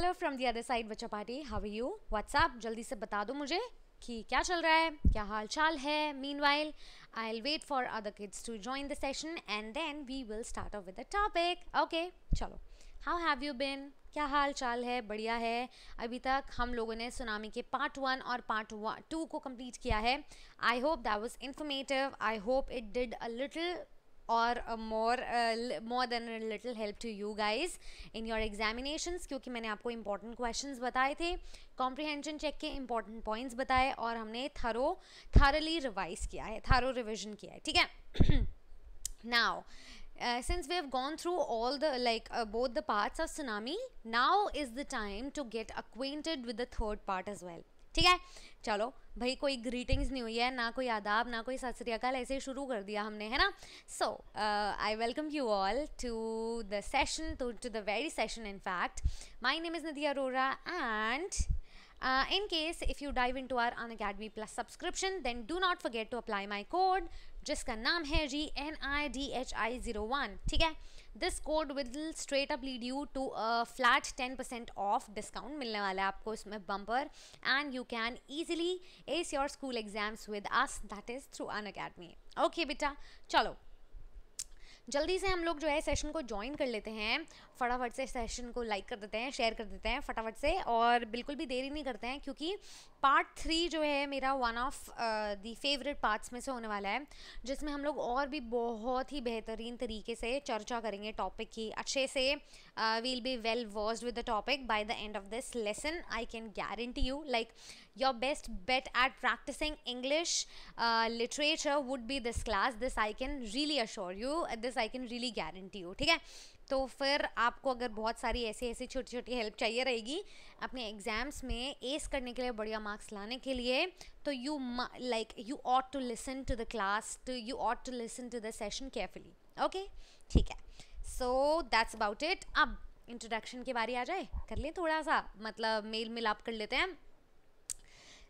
Hello from the other side बच्चा party how you what's up जल्दी से बता दो मुझे कि क्या चल रहा है क्या हाल चाल है meanwhile I'll wait for other kids to join the session and then we will start off with the topic okay चलो हाउ हैव यू बिन क्या हाल चाल है बढ़िया है अभी तक हम लोगों ने सुनामी के पार्ट वन और पार्ट टू को कंप्लीट किया है I hope that was informative I hope it did a little और more more than little help to you guys in your examinations क्योंकि मैंने आपको इंपॉर्टेंट क्वेश्चंस बताए थे कॉम्प्रिहेंशन चेक के इंपॉर्टेंट पॉइंट्स बताए और हमने थरो थरली रिवाइज किया है थारो रिविजन किया है ठीक है now since we have gone through all the like both the parts of tsunami of is the time to get acquainted with the third part as well ठीक है चलो भाई कोई ग्रीटिंग्स नहीं हुई है ना कोई आदाब ना कोई सत श्रीकाल ऐसे ही शुरू कर दिया हमने है ना so I welcome you all to the session two two the very session in fact my name is Nadia Arora and in case if you dive into our on academy plus subscription then do not forget to apply my code जिसका नाम है G N I D H I zero one ठीक है this code will straight up lead you to a flat ten percent of discount मिलने वाला है आपको इसमें bumper and you can easily ace your school exams with us that is through Unacademy okay बेटा चलो जल्दी से हम लोग जो है सेशन को ज्वाइन कर लेते हैं फटाफट से सेशन को लाइक कर देते हैं शेयर कर देते हैं फटाफट से और बिल्कुल भी देरी नहीं करते हैं क्योंकि पार्ट थ्री जो है मेरा one of the favourite parts में से होने वाला है जिसमें हम लोग और भी बहुत ही बेहतरीन तरीके से चर्चा करेंगे टॉपिक की अच्छे से will be well versed with the topic by the end of this lesson I can guarantee you like your best bet at practicing English uh, literature would be this class this I can really assure you this I can really guarantee you ठीक है तो फिर आपको अगर बहुत सारी ऐसी ऐसी छोटी छोटी हेल्प चाहिए रहेगी अपने एग्ज़ाम्स में एस करने के लिए बढ़िया मार्क्स लाने के लिए तो you like you ought to listen to the class to you ought to listen to the session carefully okay ठीक है सो दैट्स अबाउट इट अब इंट्रोडक्शन के बारे आ जाए कर लें थोड़ा सा मतलब मेल मिलाप कर लेते हैं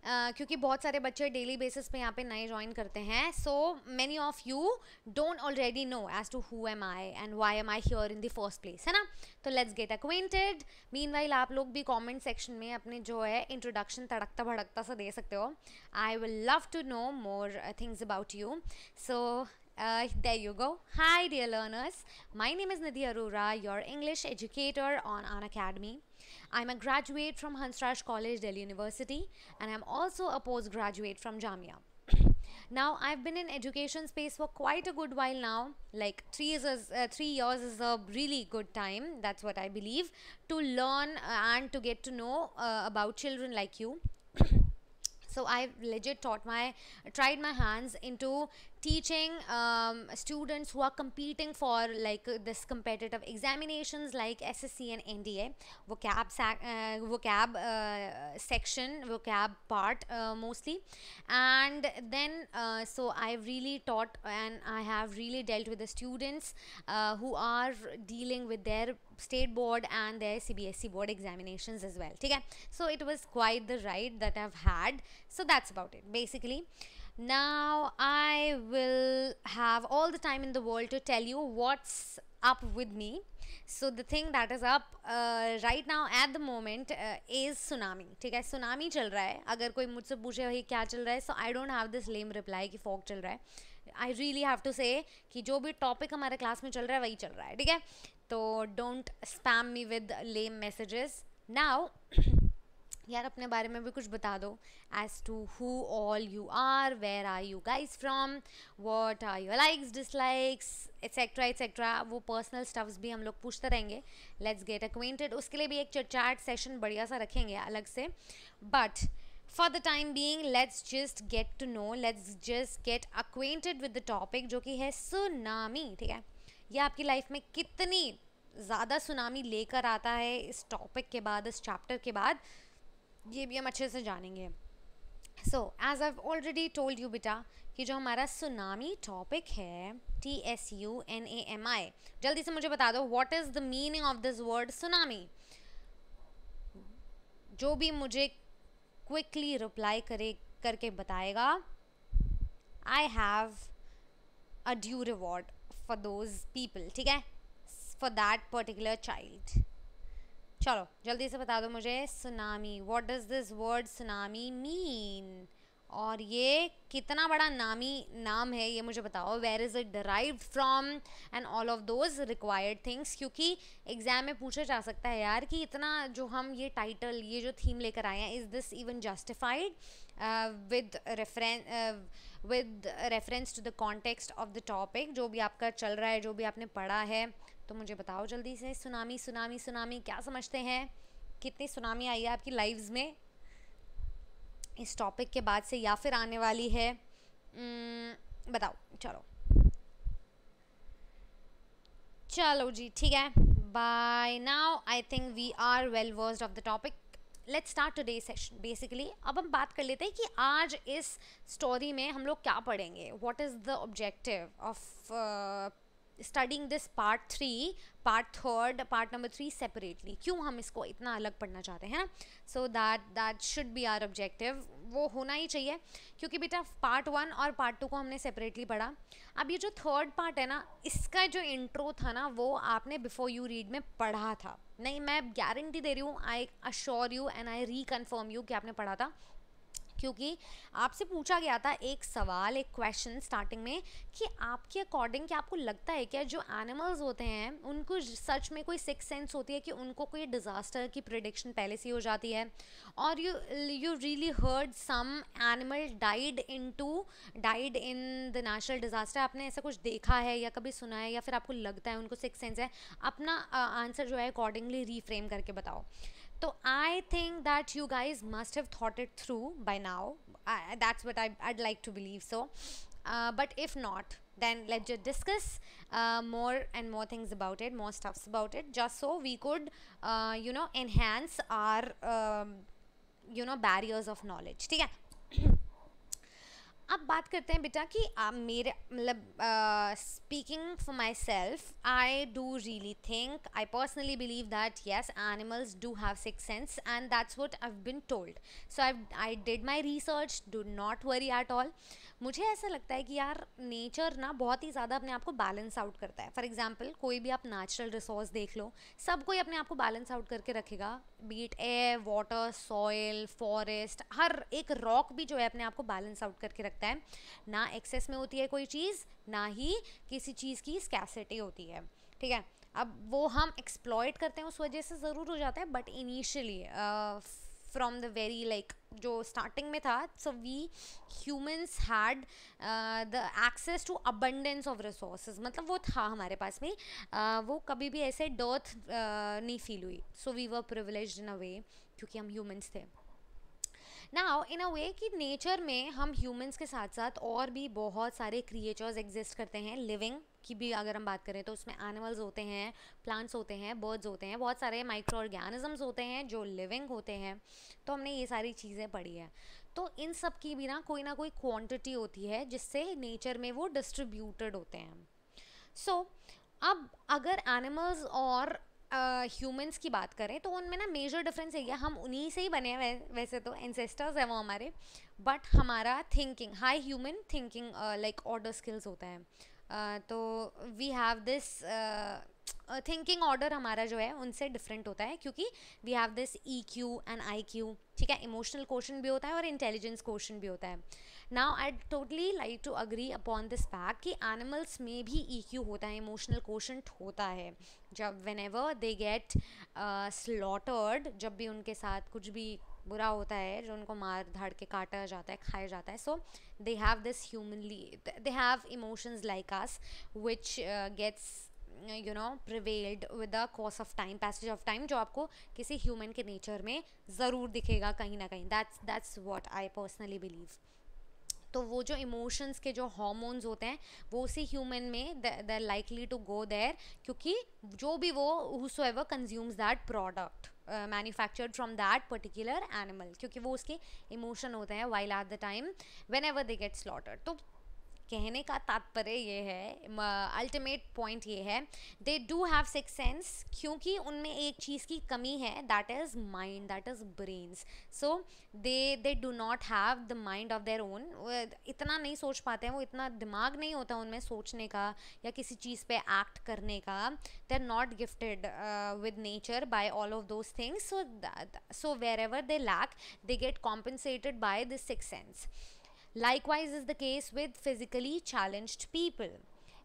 क्योंकि बहुत सारे बच्चे डेली बेसिस पे यहाँ पे नए ज्वाइन करते हैं so many of you don't already know as to who am I and why am I here in the first place है ना तो let's get acquainted meanwhile आप लोग भी कॉमेंट सेक्शन में अपने जो है इंट्रोडक्शन तड़कता भड़कता सा दे सकते हो I will love to know more things about you so Uh, there you go. Hi, dear learners. My name is Nidhi Arora, your English educator on An Academy. I'm a graduate from Hansraj College, Delhi University, and I'm also a postgraduate from Jamia. now I've been in education space for quite a good while now. Like three years, is, uh, three years is a really good time. That's what I believe to learn and to get to know uh, about children like you. So I legit taught my, tried my hands into teaching um, students who are competing for like uh, this competitive examinations like SSC and NDA vocab sac, uh, vocab uh, section vocab part uh, mostly and then uh, so I have really taught and I have really dealt with the students who are dealing with their state board and their CBSE board examinations as well. Okay? So it was quite the ride that I've had. So that's about it basically. Now I will have all the time in the world to tell you what's up with me. So the thing that is up uh, right now at the moment uh, is tsunami. ठीक है tsunami चल रहा है अगर कोई मुझसे पूछे भाई क्या चल रहा है so I don't have this lame reply कि फॉग चल रहा है आई रियली हैव टू से कि जो भी टॉपिक हमारे क्लास में चल रहा है वही चल रहा है ठीक है तो don't spam me with lame messages now यार अपने बारे में भी कुछ बता दो as to who all you are where are you guys from what are your likes dislikes etcetera etcetera वो पर्सनल स्टफ्स भी हम लोग पूछते रहेंगे लेट्स गेट अक्वेंटेड उसके लिए भी एक चर्चाट सेशन बढ़िया सा रखेंगे अलग से but for the time being let's just get to know let's just get acquainted with the topic जो कि है सुनामी ठीक है ये आपकी लाइफ में कितनी ज़्यादा सुनामी लेकर आता है इस टॉपिक के बाद इस चैप्टर के बाद ये भी हम अच्छे से जानेंगे so as I already told you बेटा कि जो हमारा सुनामी टॉपिक है T S U N A M I जल्दी से मुझे बता दो what is the meaning of this word tsunami जो भी मुझे क्विकली रिप्लाई करे करके बताएगा I have a due reward for those people ठीक है फॉर दैट पर्टिकुलर चाइल्ड चलो जल्दी से बता दो मुझे tsunami what does this word tsunami mean और ये कितना बड़ा नामी नाम है ये मुझे बताओ where is it derived from and all of those required things क्योंकि एग्ज़ाम में पूछा जा सकता है यार कि इतना जो हम ये टाइटल ये जो थीम लेकर आए हैं is this even justified with uh, with reference with reference to the context of the topic जो भी आपका चल रहा है जो भी आपने पढ़ा है तो मुझे बताओ जल्दी से सुनामी सुनामी सुनामी क्या समझते हैं कितनी सुनामी आई है आपकी लाइव्स में इस टॉपिक के बाद से या फिर आने वाली है hmm, बताओ चलो चलो जी ठीक है bye now I think we are well versed of the topic let's start today session basically अब हम बात कर लेते हैं कि आज इस स्टोरी में हम लोग क्या पढ़ेंगे what is the objective of studying this part three part third part number three separately क्यों हम इसको इतना अलग पढ़ना चाहते हैं ना so that that should be our objective वो होना ही चाहिए क्योंकि बेटा पार्ट वन और पार्ट टू को हमने सेपरेटली पढ़ा अब ये जो थर्ड पार्ट है ना इसका जो इंट्रो था ना वो आपने बिफोर यू रीड में पढ़ा था नहीं मैं गारंटी दे रही हूँ I assure you and I reconfirm you कि आपने पढ़ा था क्योंकि आपसे पूछा गया था एक सवाल एक क्वेश्चन स्टार्टिंग में कि आपके अकॉर्डिंग क्या आपको लगता है क्या जो एनिमल्स होते हैं उनको सच में कोई सिक्स सेंस होती है कि उनको कोई डिज़ास्टर की प्रिडिक्शन पहले से हो जाती है और you you really heard some animal died in to died in the natural disaster आपने ऐसा कुछ देखा है या कभी सुना है या फिर आपको लगता है उनको सिक्स सेंस है अपना आंसर uh, जो है अकॉर्डिंगली रीफ्रेम करके बताओ So I think that you guys must have thought it through by now. that's what I, would like to believe so. Uh, but if not, then let's just discuss uh, more and more things about it, more stuffs about it, just so we could, uh, you know, enhance our, um, you know, barriers of knowledge. Okay? अब बात करते हैं बेटा कि आप मेरे मतलब speaking for myself I do really think I personally believe that yes animals do have six sense and that's what I been told so I I did my research do not worry at all मुझे ऐसा लगता है कि यार nature ना बहुत ही ज़्यादा अपने आप को बैलेंस आउट करता है फॉर एग्जाम्पल कोई भी आप नेचुरल रिसोर्स देख लो सब कोई अपने आप को बैलेंस आउट करके रखेगा be it air water soil forest हर एक रॉक भी जो है अपने आप को बैलेंस आउट करके रखता है ना एक्सेस में होती है कोई चीज़ ना ही किसी चीज़ की स्कैसिटी होती है ठीक है अब वो हम एक्सप्लॉयट करते हैं उस वजह से ज़रूर हो जाता है but initially from the very like जो स्टार्टिंग में था so we humans had the access to abundance of resource मतलब वो था हमारे पास में uh, वो कभी भी ऐसे डर्थ uh, नहीं फील हुई so we were privilege in a वे क्योंकि हम ह्यूमंस थे नाउ इन अ वे कि नेचर में हम ह्यूमंस के साथ साथ और भी बहुत सारे क्रिएचर्स एग्जिस्ट करते हैं लिविंग की भी अगर हम बात करें तो उसमें एनिमल्स होते हैं प्लांट्स होते हैं बर्ड्स होते हैं बहुत सारे माइक्रो ऑर्गेनिजम्स होते हैं जो लिविंग होते हैं तो हमने ये सारी चीज़ें पढ़ी है तो इन सब की भी ना कोई ना कोई क्वांटिटी होती है जिससे नेचर में वो डिस्ट्रीब्यूटेड होते हैं सो so, अब अगर एनिमल्स और ह्यूमंस uh, की बात करें तो उनमें ना मेजर डिफरेंस है हम उन्हीं से ही बने हैं वैसे तो एंसेस्टर्स हैं वो हमारे बट हमारा thinking high human thinking like order skills होता है तो we have this thinking order हमारा जो है उनसे डिफरेंट होता है क्योंकि we have this E Q and I Q ठीक है इमोशनल क्वेश्चन भी होता है और इंटेलिजेंस क्वेश्चन भी होता है now I totally like to agree upon this fact कि एनिमल्स में भी ई e क्यू होता है इमोशनल क्वेश्चन होता है जब whenever they get slaughtered जब भी उनके साथ कुछ भी बुरा होता है जो उनको मार धाड़ के काटा जाता है खाया जाता है so they have this humanly they have emotions like as which gets you know prevailed with the course of time passage of time जो आपको किसी ह्यूमन के नेचर में ज़रूर दिखेगा कहीं ना कहीं that's that's what I personally believe तो वो जो इमोशंस के जो हॉर्मोन्स होते हैं वो उसी ह्यूमन में the likely to go there क्योंकि जो भी वो whoever consumes that product manufactured from that particular animal क्योंकि वो उसके इमोशन होते हैं while at the time whenever they get slaughter तो कहने का तात्पर्य ये है अल्टीमेट पॉइंट ये है they do have six sense क्योंकि उनमें एक चीज़ की कमी है that is mind that is brains so they they do not have the mind of their own इतना नहीं सोच पाते हैं वो इतना दिमाग नहीं होता उनमें सोचने का या किसी चीज़ पे एक्ट करने का they are not gifted with nature by all of those things so so wherever they lack they get compensated by this six sense Likewise is the case with physically challenged people.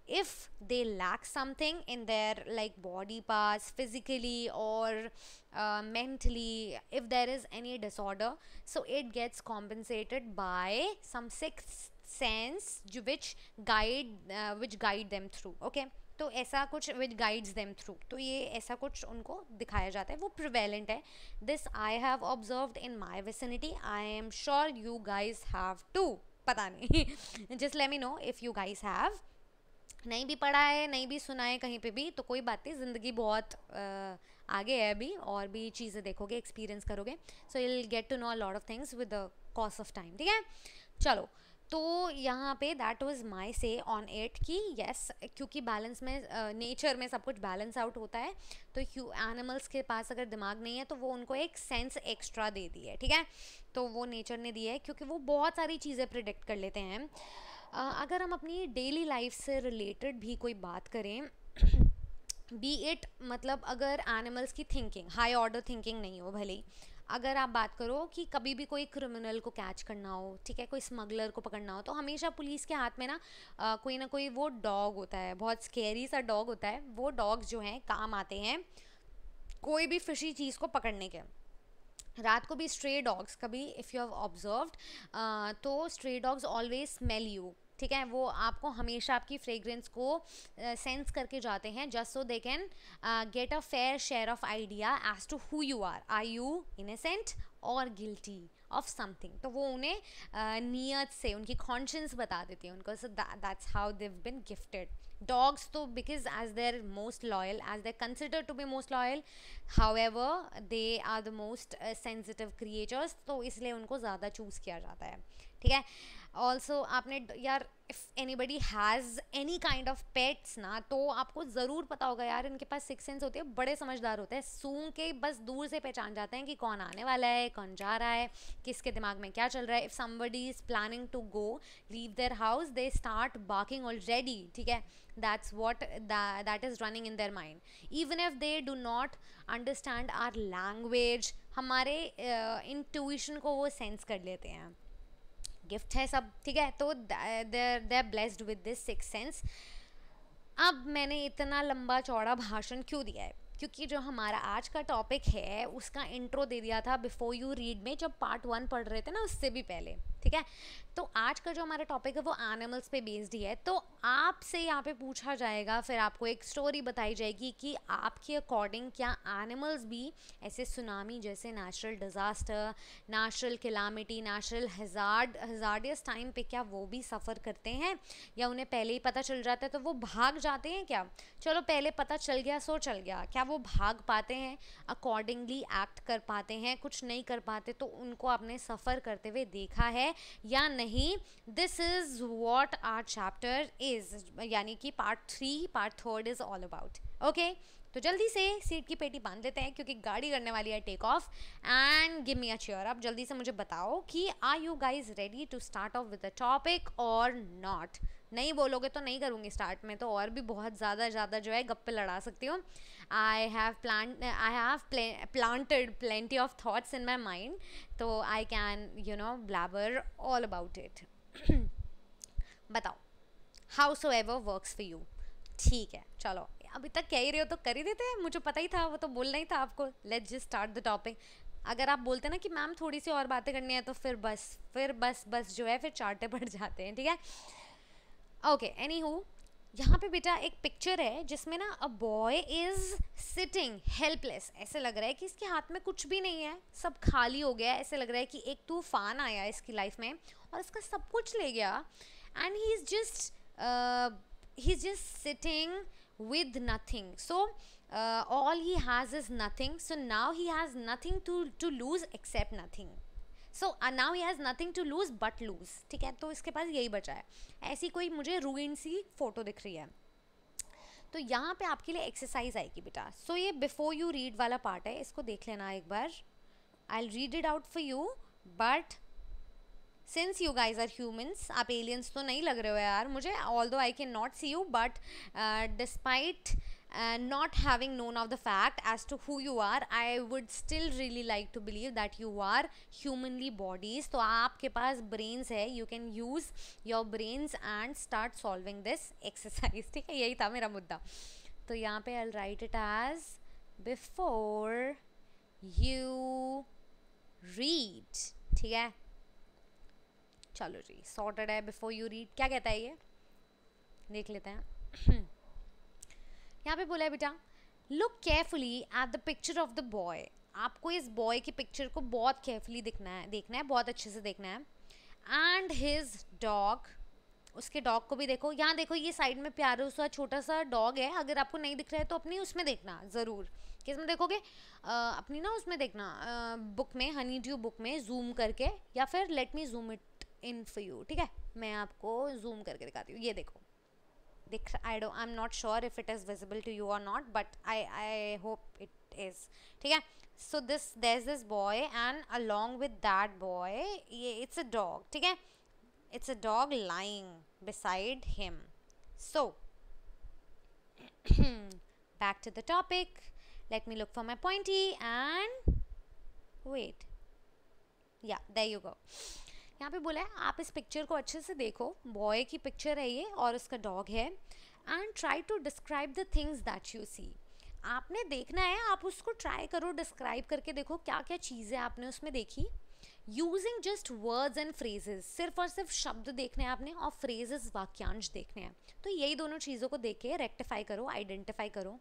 If they lack something in their like body parts, physically or uh, mentally, if there is any disorder, so it gets compensated by some sixth sense which guide uh, which guide them through. Okay, तो ऐसा कुछ with guides them through तो ये ऐसा कुछ उनको दिखाया जाता है वो प्रिवेलेंट है this I have observe in my vicinity I am sure you guys have to पता नहीं just let me know if you guys have नहीं भी पढ़ा है नहीं भी सुना है कहीं पे भी तो कोई बात नहीं ज़िंदगी बहुत uh, आगे है अभी और भी चीज़ें देखोगे एक्सपीरियंस करोगे so you get to know a lot of things with the cost of time ठीक है चलो तो यहाँ पे that was my say on it कि यस क्योंकि बैलेंस में नेचर में सब कुछ बैलेंस आउट होता है तो ह्यू एनिमल्स के पास अगर दिमाग नहीं है तो वो उनको एक सेंस एक्स्ट्रा दे दी है ठीक है तो वो नेचर ने दी है क्योंकि वो बहुत सारी चीज़ें प्रिडिक्ट कर लेते हैं अगर हम अपनी डेली लाइफ से रिलेटेड भी कोई बात करें बी इट मतलब अगर एनिमल्स की थिंकिंग हाई ऑर्डर थिंकिंग नहीं हो भले अगर आप बात करो कि कभी भी कोई क्रिमिनल को कैच करना हो ठीक है कोई स्मगलर को पकड़ना हो तो हमेशा पुलिस के हाथ में ना आ, कोई ना कोई वो डॉग होता है बहुत स्केरी सा डॉग होता है वो डॉग जो हैं काम आते हैं कोई भी फिशी चीज़ को पकड़ने के रात को भी स्ट्रे डॉग्स कभी इफ़ यू हैव ऑब्जर्व्ड तो stray dogs always smell you ठीक है वो आपको हमेशा आपकी फ्रेगरेंस को सेंस uh, करके जाते हैं just so they can get a fair share of idea as to who you are I you innocent और गिल्टी ऑफ समथिंग तो वो उन्हें uh, नियत से उनकी कॉन्शियंस बता देती है उनको so that's how they've been gifted dogs तो because as they're most loyal as they're considered to be most loyal however they are the most sensitive creators तो इसलिए उनको ज़्यादा चूज़ किया जाता है ठीक है ऑल्सो आपने यार if anybody has any kind of pets ना तो आपको ज़रूर पता होगा यार इनके पास सिक्स सेंस होते हैं बड़े समझदार होते हैं सूं के बस दूर से पहचान जाते हैं कि कौन आने वाला है कौन जा रहा है किसके दिमाग में क्या चल रहा है if somebody is planning to go leave their house they start barking already ठीक है that's what that is running in their mind even if they do not understand our language हमारे इंट्यूशन uh, को वो sense कर लेते हैं gift है सब ठीक है तो they're they're blessed with this six sense अब मैंने इतना लंबा चौड़ा भाषण क्यों दिया है क्योंकि जो हमारा आज का टॉपिक है उसका इंट्रो दे दिया था बिफोर यू रीड में जब पार्ट वन पढ़ रहे थे ना उससे भी पहले ठीक है तो आज का जो हमारा टॉपिक है वो एनिमल्स पे बेस्ड ही है तो आपसे यहाँ पे पूछा जाएगा फिर आपको एक स्टोरी बताई जाएगी कि आपके अकॉर्डिंग क्या एनिमल्स भी ऐसे सुनामी जैसे natural disaster natural calamity natural hazard hazardous time पे क्या वो भी सफ़र करते हैं या उन्हें पहले ही पता चल जाता है तो वो भाग जाते हैं क्या चलो पहले पता चल गया सो चल गया क्या वो भाग पाते हैं अकॉर्डिंगली एक्ट कर पाते हैं कुछ नहीं कर पाते तो उनको आपने सफ़र करते हुए देखा है या नहीं this is what our chapter is यानी कि part three part third is all about okay तो जल्दी से सीट की पेटी बांध लेते हैं क्योंकि गाड़ी करने वाली है take off and give me a chair आप जल्दी से मुझे बताओ कि are you guys ready to start off with a topic और नॉट नहीं बोलोगे तो नहीं करूँगी स्टार्ट में तो और भी बहुत ज़्यादा ज़्यादा जो है गप्पे लड़ा सकती हूँ I have plan I have planted plenty of thoughts in my mind तो I can you know know all about it बताओ howsoever works for you ठीक है चलो अभी तक कह ही रहे हो तो कर ही देते हैं मुझे पता ही था वो तो बोलना ही था आपको let's just start the topic अगर आप बोलते ना कि मैम थोड़ी सी और बातें करनी है तो फिर बस फिर बस बस जो है फिर चार्टे पड़ जाते हैं ठीक है ओके एनी हु यहाँ पे बेटा एक पिक्चर है जिसमें ना a boy is sitting helpless ऐसे लग रहा है कि इसके हाथ में कुछ भी नहीं है सब खाली हो गया ऐसे लग रहा है कि एक तूफान आया इसकी लाइफ में और इसका सब कुछ ले गया and he is just he is just sitting with nothing so all he has is nothing so now he has nothing to to lose except nothing so now he has nothing to lose but lose ठीक है तो इसके पास यही बचा है ऐसी कोई मुझे रूइन सी फ़ोटो दिख रही है तो यहाँ पे आपके लिए एक्सरसाइज आएगी बेटा सो so, ये बिफोर यू रीड वाला पार्ट है इसको देख लेना एक बार I read it out for you but since you guys are humans आप एलियंस तो नहीं लग रहे हो यार मुझे although I can not see you but despite and not having known of the fact as to who you are i would still really like to believe that you are humanly bodies so aapke paas brains hai you can use your brains and start solving this exercise theek hai yahi tha mera mudda to yahan pe I'll write it as before you read theek hai चलो जी sorted है before you read क्या कहता है ये देख लेते हैं यहाँ पे बोला है बेटा look carefully at the picture of the boy आपको इस बॉय की पिक्चर को बहुत केयरफुली दिखना है देखना है बहुत अच्छे से देखना है एंड हिज डॉग उसके डॉग को भी देखो यहाँ देखो ये साइड में प्यारा सा छोटा सा डॉग है अगर आपको नहीं दिख रहा है तो अपनी उसमें देखना ज़रूर किस में देखोगे आ, अपनी ना उसमें देखना आ, बुक में हनी ड्यू बुक में जूम करके या फिर let me zoom it in for you ठीक है मैं आपको जूम करके दिखाती हूँ ये देखो I don't I'm not sure if it is visible to you or not but I I hope it is okay so this there's this boy and along with that boy it's a dog okay it's a dog lying beside him so back to the topic let me look for my pointy and wait yeah there you go यहाँ पे बोला है आप इस picture को अच्छे से देखो बॉय की पिक्चर है ये और उसका डॉग है and try to describe the things that you see आपने देखना है आप उसको ट्राई करो डिस्क्राइब करके देखो क्या क्या चीज़ें आपने उसमें देखी using just words and phrases सिर्फ और सिर्फ शब्द देखने हैं आपने और फ्रेजेस वाक्यांश देखने हैं तो यही दोनों चीज़ों को देख के रेक्टिफाई करो आइडेंटिफाई करो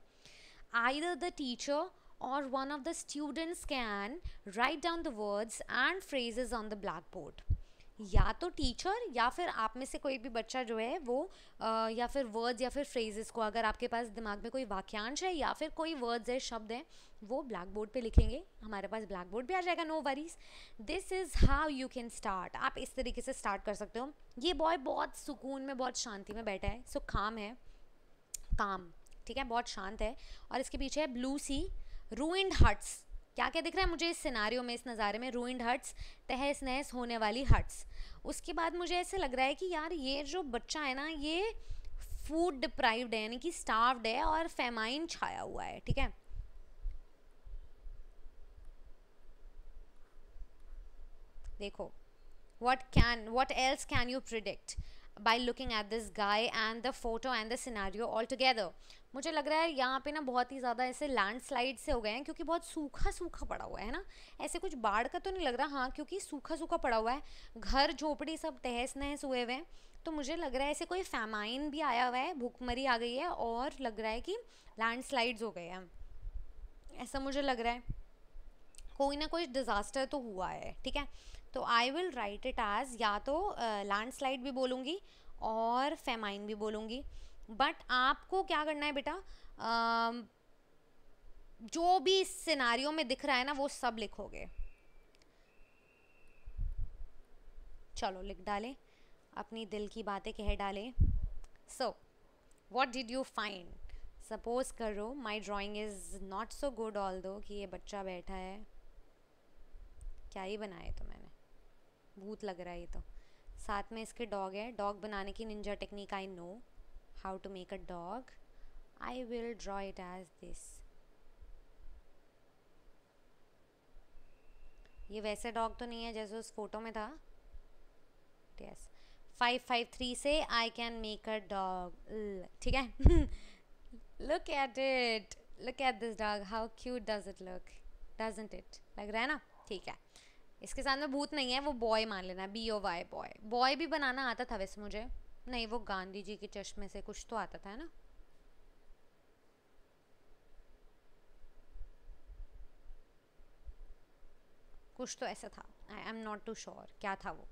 आइदर द टीचर और one of the students can write down the words and phrases on the black board या तो टीचर या फिर आप में से कोई भी बच्चा जो है वो आ, या फिर वर्ड्स या फिर फ्रेजेस को अगर आपके पास दिमाग में कोई वाक्यांश है या फिर कोई वर्ड्स है शब्द हैं वो ब्लैक बोर्ड पर लिखेंगे हमारे पास ब्लैक बोर्ड भी आ जाएगा no worries this is how you can start आप इस तरीके से स्टार्ट कर सकते हो ये बॉय बहुत सुकून में बहुत शांति में बैठा है सो काम है काम ठीक है बहुत शांत है और इसके पीछे है ब्लू सी रूइंड हट्स क्या क्या दिख रहा है मुझे इस सिनारियो में इस नज़ारे में रूइंड हट्स तहस नहस होने वाली हट्स उसके बाद मुझे ऐसे लग रहा है कि यार ये जो बच्चा है ना ये फूड डिप्राइव्ड है यानी कि स्टार्व्ड है और फेमाइन छाया हुआ है ठीक है देखो what can what else can you predict by looking at this guy and the photo and the scenario all together मुझे लग रहा है यहाँ पे ना बहुत ही ज़्यादा ऐसे लैंडस्लाइड से हो गए हैं क्योंकि बहुत सूखा सूखा पड़ा हुआ है ना ऐसे कुछ बाढ़ का तो नहीं लग रहा हाँ क्योंकि सूखा सूखा पड़ा हुआ है घर झोपड़ी सब तहस नहस हुए हुए हैं तो मुझे लग रहा है ऐसे कोई फैमाइन भी आया हुआ है भूखमरी आ गई है और लग रहा है कि लैंडस्लाइड्स हो गए हैं ऐसा मुझे लग रहा है कोई ना कोई डिज़ास्टर तो हुआ है ठीक है तो I will write it as या तो लैंड uh, स्लाइड भी बोलूँगी और फेमाइन भी बोलूँगी बट आपको क्या करना है बेटा जो भी इस सिनारी में दिख रहा है ना वो सब लिखोगे चलो लिख डालें अपनी दिल की बातें कह डालें so what did you find suppose करो my drawing is not so good although कि ये बच्चा बैठा है क्या ही बनाए तो मैंने भूत लग रहा है ये तो साथ में इसके डॉग है डॉग बनाने की ninja technique I know how to make a dog I will draw it as this ये वैसे डॉग तो नहीं है जैसे उस फोटो में था यस फाइव फाइव थ्री से I can make a dog ठीक है look at it look at this dog how cute does it look doesn't it लग रहा है ना ठीक है इसके साथ में भूत नहीं है वो बॉय मान लेना B O Y boy boy भी बनाना आता था वैसे मुझे नहीं वो गांधी जी के चश्मे से कुछ तो आता था ना कुछ तो ऐसा था I am not too sure क्या था वो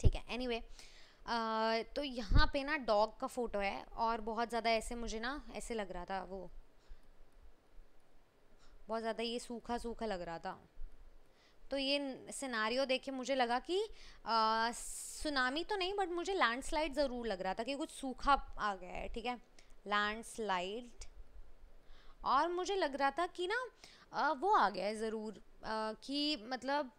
ठीक है एनी anyway, तो यहाँ पे ना डॉग का फोटो है और बहुत ज़्यादा ऐसे मुझे ना ऐसे लग रहा था वो बहुत ज़्यादा ये सूखा सूखा लग रहा था तो ये सिनारियो देख के मुझे लगा कि सुनामी तो नहीं बट मुझे लैंडस्लाइड ज़रूर लग रहा था कि कुछ सूखा आ गया है ठीक है लैंडस्लाइड और मुझे लग रहा था कि ना वो आ गया है ज़रूर कि मतलब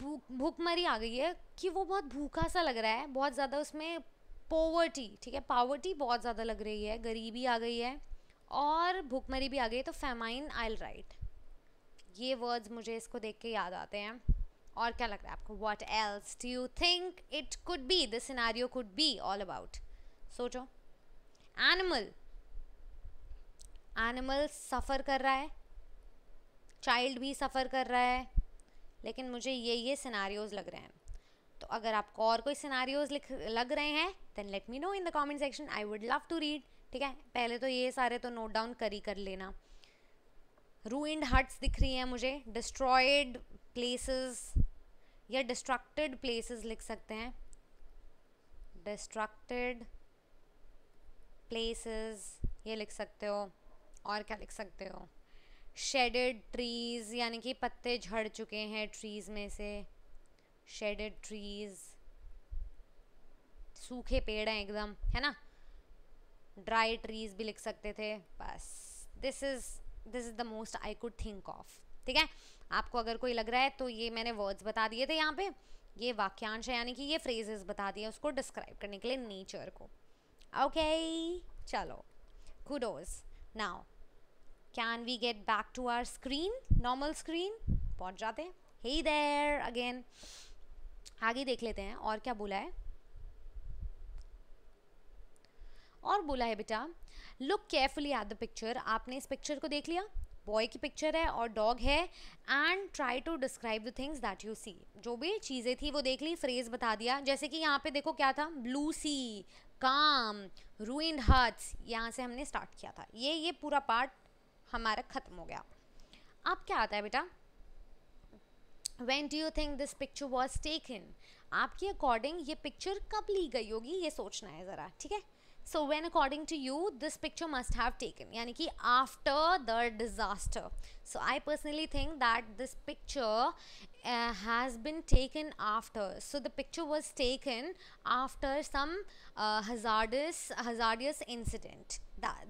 भूख भूखमरी आ गई है कि वो बहुत भूखा सा लग रहा है बहुत ज़्यादा उसमें पॉवर्टी ठीक है पावर्टी बहुत ज़्यादा लग रही है गरीबी आ गई है और भूखमरी भी आ गई तो फेमाइन आई राइट ये वर्ड्स मुझे इसको देख के याद आते हैं और क्या लग रहा है आपको what else do you think it could be the scenario could be all about सोचो एनिमल एनिमल सफ़र कर रहा है चाइल्ड भी सफ़र कर रहा है लेकिन मुझे ये ये सिनारियोज़ लग रहे हैं तो अगर आपको और कोई सिनारियोज़ लग रहे हैं then let me know in the comment section I would love to read ठीक है पहले तो ये सारे तो नोट डाउन कर ही कर लेना रूइंड हट्स दिख रही हैं मुझे डिस्ट्रॉयड प्लेसेस या डिस्ट्रक्टेड प्लेसेस लिख सकते हैं डिस्ट्रक्टेड प्लेसेस ये लिख सकते हो और क्या लिख सकते हो शेडेड ट्रीज़ यानी कि पत्ते झड़ चुके हैं ट्रीज़ में से शेडेड ट्रीज़ सूखे पेड़ हैं एकदम है ना ड्राई ट्रीज़ भी लिख सकते थे बस this is this is the most I could think of ठीक है आपको अगर कोई लग रहा है तो ये मैंने वर्ड्स बता दिए थे यहाँ पे ये वाक्यांश है यानी कि ये फ्रेजेस बता दिए उसको डिस्क्राइब करने के लिए नेचर को ओके okay, चलो kudos now can we get back to our screen normal screen पहुँच जाते हैं हे देर अगेन आगे देख लेते हैं और क्या बोला है और बोला है बेटा look carefully at the picture आपने इस पिक्चर को देख लिया बॉय की पिक्चर है और डॉग है and try to describe the things that you see जो भी चीज़ें थी वो देख ली फ्रेज बता दिया जैसे कि यहाँ पे देखो क्या था ब्लू सी काम रूइंड हर्ट्स यहाँ से हमने स्टार्ट किया था ये ये पूरा पार्ट हमारा ख़त्म हो गया अब क्या आता है बेटा when do you think this picture was taken आपके अकॉर्डिंग ये पिक्चर कब ली गई होगी ये सोचना है ज़रा ठीक है so when according to you this picture must have taken यानी कि after the disaster so I personally think that this picture has been taken after so the picture was taken after some hazardous hazardous incident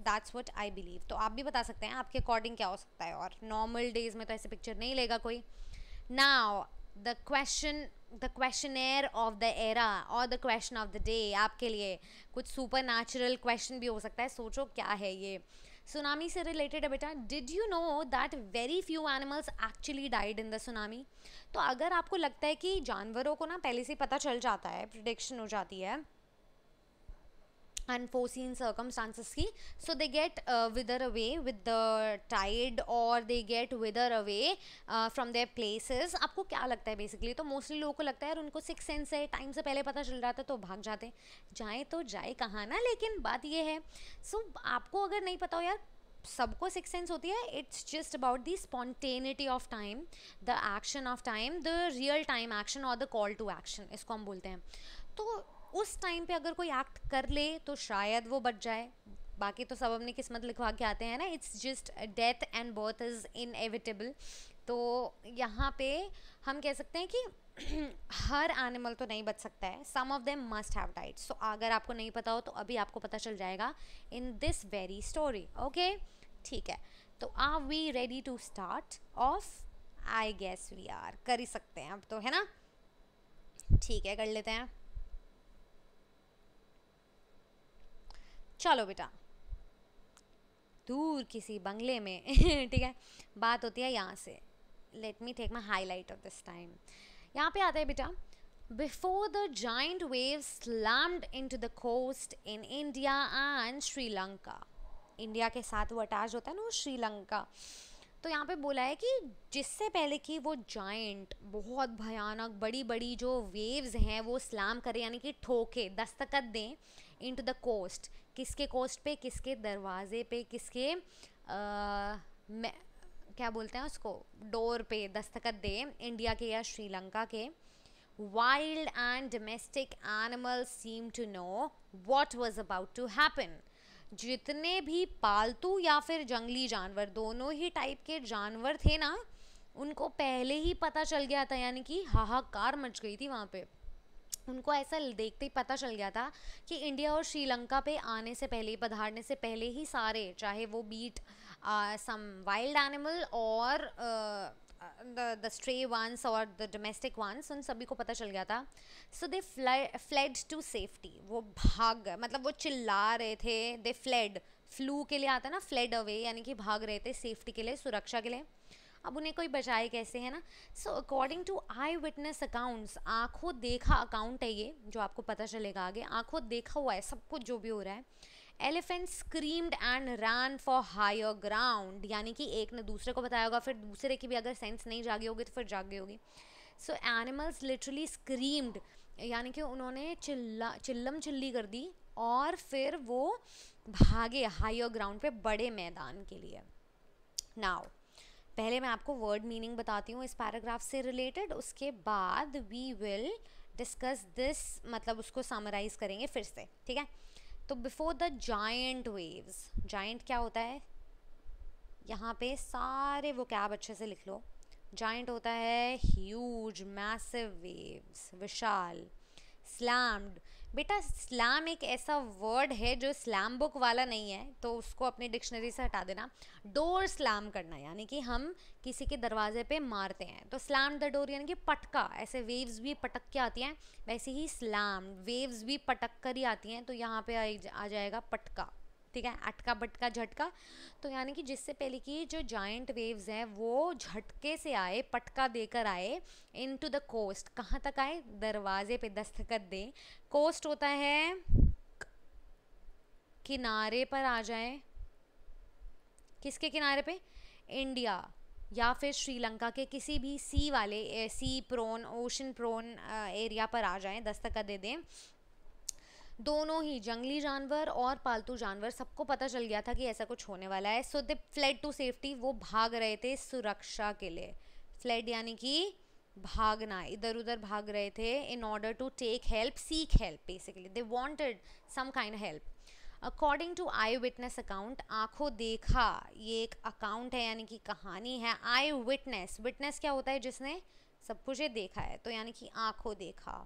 that's what I believe तो आप भी बता सकते हैं आपके according क्या हो सकता है और नॉर्मल डेज में तो ऐसे पिक्चर नहीं लेगा कोई now the question the questioner of the era और the question of the day आपके लिए कुछ सुपर नेचुरल क्वेश्चन भी हो सकता है सोचो क्या है ये सुनामी से रिलेटेड है बेटा did you know that very few animals actually died in the tsunami तो अगर आपको लगता है कि जानवरों को ना पहले से पता चल जाता है प्रिडिक्शन हो जाती है unforeseen circumstances ki so they get uh, wither away with the tide or they get wither away uh, from their places aapko kya lagta hai basically to mostly logo ko lagta hai aur unko six sense hai time se pehle pata chal raha tha to bhag jate jaye to jaye kahan na lekin baat ye hai so, aapko agar nahi pata ho yaar सबको six sense होती है it's just about the spontaneity of time the action of time the real time action और the call to action इसको हम बोलते हैं तो उस टाइम पे अगर कोई एक्ट कर ले तो शायद वो बच जाए बाकी तो सब अपनी किस्मत लिखवा के आते हैं ना it's just death and birth is inevitable तो यहाँ पे हम कह सकते हैं कि हर एनिमल तो नहीं बच सकता है some of them must have died so अगर आपको नहीं पता हो तो अभी आपको पता चल जाएगा in this very story okay ठीक है तो are we ready to start off I guess we are कर ही सकते हैं अब तो है ना ठीक है कर लेते हैं चलो बेटा दूर किसी बंगले में ठीक है बात होती है यहाँ से let me take my highlight of this time यहाँ पे आता है बेटा before the giant wave slammed into the coast in India and Sri Lanka India के साथ वो अटैच होता है ना वो श्रीलंका तो यहाँ पे बोला है कि जिससे पहले कि वो जाइंट बहुत भयानक बड़ी बड़ी जो वेव्स हैं वो स्लैम करें यानी कि ठोके दस्तखत दें इन टू द कोस्ट किसके कोस्ट पे किसके दरवाजे पे किसके आ, क्या बोलते हैं उसको डोर पे दस्तखत दें इंडिया के या श्रीलंका के wild and domestic animal seem to know what was about to happen जितने भी पालतू या फिर जंगली जानवर दोनों ही टाइप के जानवर थे ना उनको पहले ही पता चल गया था यानी कि हाहाकार मच गई थी वहाँ पे उनको ऐसा देखते ही पता चल गया था कि इंडिया और श्रीलंका पे आने से पहले पधारने से पहले ही सारे चाहे वो बीट सम वाइल्ड एनिमल और द स्ट्रे वंस और द डोमेस्टिक वंस उन सभी को पता चल गया था so they fled to safety वो भाग मतलब वो चिल्ला रहे थे दे फ्लेड फ्लू के लिए आता है ना फ्लेड अवे यानी कि भाग रहे थे सेफ्टी के लिए सुरक्षा के लिए अब उन्हें कोई बचाए कैसे है ना so according to eye witness accounts आँखों देखा अकाउंट है ये जो आपको पता चलेगा आगे आँखों देखा हुआ है सब कुछ जो भी हो रहा है elephant screamed and run for higher ground यानी कि एक ने दूसरे को बताया होगा फिर दूसरे की भी अगर सेंस नहीं जागी होगी तो फिर जागी होगी सो एनिमल्स लिटरली स्क्रीम्ड यानी कि उन्होंने चिल्ला चिल्लम चिल्ली कर दी और फिर वो भागे हायर ग्राउंड पे बड़े मैदान के लिए नाउ पहले मैं आपको वर्ड मीनिंग बताती हूँ इस पैराग्राफ से रिलेटेड उसके बाद वी विल डिस्कस दिस मतलब उसको समराइज़ करेंगे फिर से ठीक है तो before the giant waves giant क्या होता है यहाँ पे सारे वो कैब अच्छे से लिख लो जाइंट होता है ह्यूज मैसिव वेव्स विशाल स्लैम्ड बेटा स्लैम एक ऐसा वर्ड है जो स्लैम बुक वाला नहीं है तो उसको अपनी डिक्शनरी से हटा देना डोर स्लैम करना यानी कि हम किसी के दरवाजे पे मारते हैं तो स्लैम द डोर यानी कि पटका ऐसे वेव्स भी पटक के आती हैं वैसे ही स्लैम वेव्स भी पटक कर ही आती हैं तो यहाँ पे आ जाएगा पटका ठीक है अटका बटका झटका तो यानी कि जिससे पहले कि जो जॉइंट वेव्स हैं वो झटके से आए पटका देकर आए इन टू द कोस्ट कहाँ तक आए दरवाजे पे दस्तखत दें कोस्ट होता है किनारे पर आ जाए किसके किनारे पे इंडिया या फिर श्रीलंका के किसी भी सी वाले a, sea prone ocean prone area पर आ जाएं दस्तखत दे दें दोनों ही जंगली जानवर और पालतू जानवर सबको पता चल गया था कि ऐसा कुछ होने वाला है so they fled to safety वो भाग रहे थे सुरक्षा के लिए फ्लड यानी कि भागना इधर उधर भाग रहे थे in order to take help seek help basically they wanted some kind help according to eye witness account आंखों देखा ये एक अकाउंट है यानी कि कहानी है आई विटनेस विटनेस क्या होता है जिसने सब कुछ देखा है तो यानी कि आंखों देखा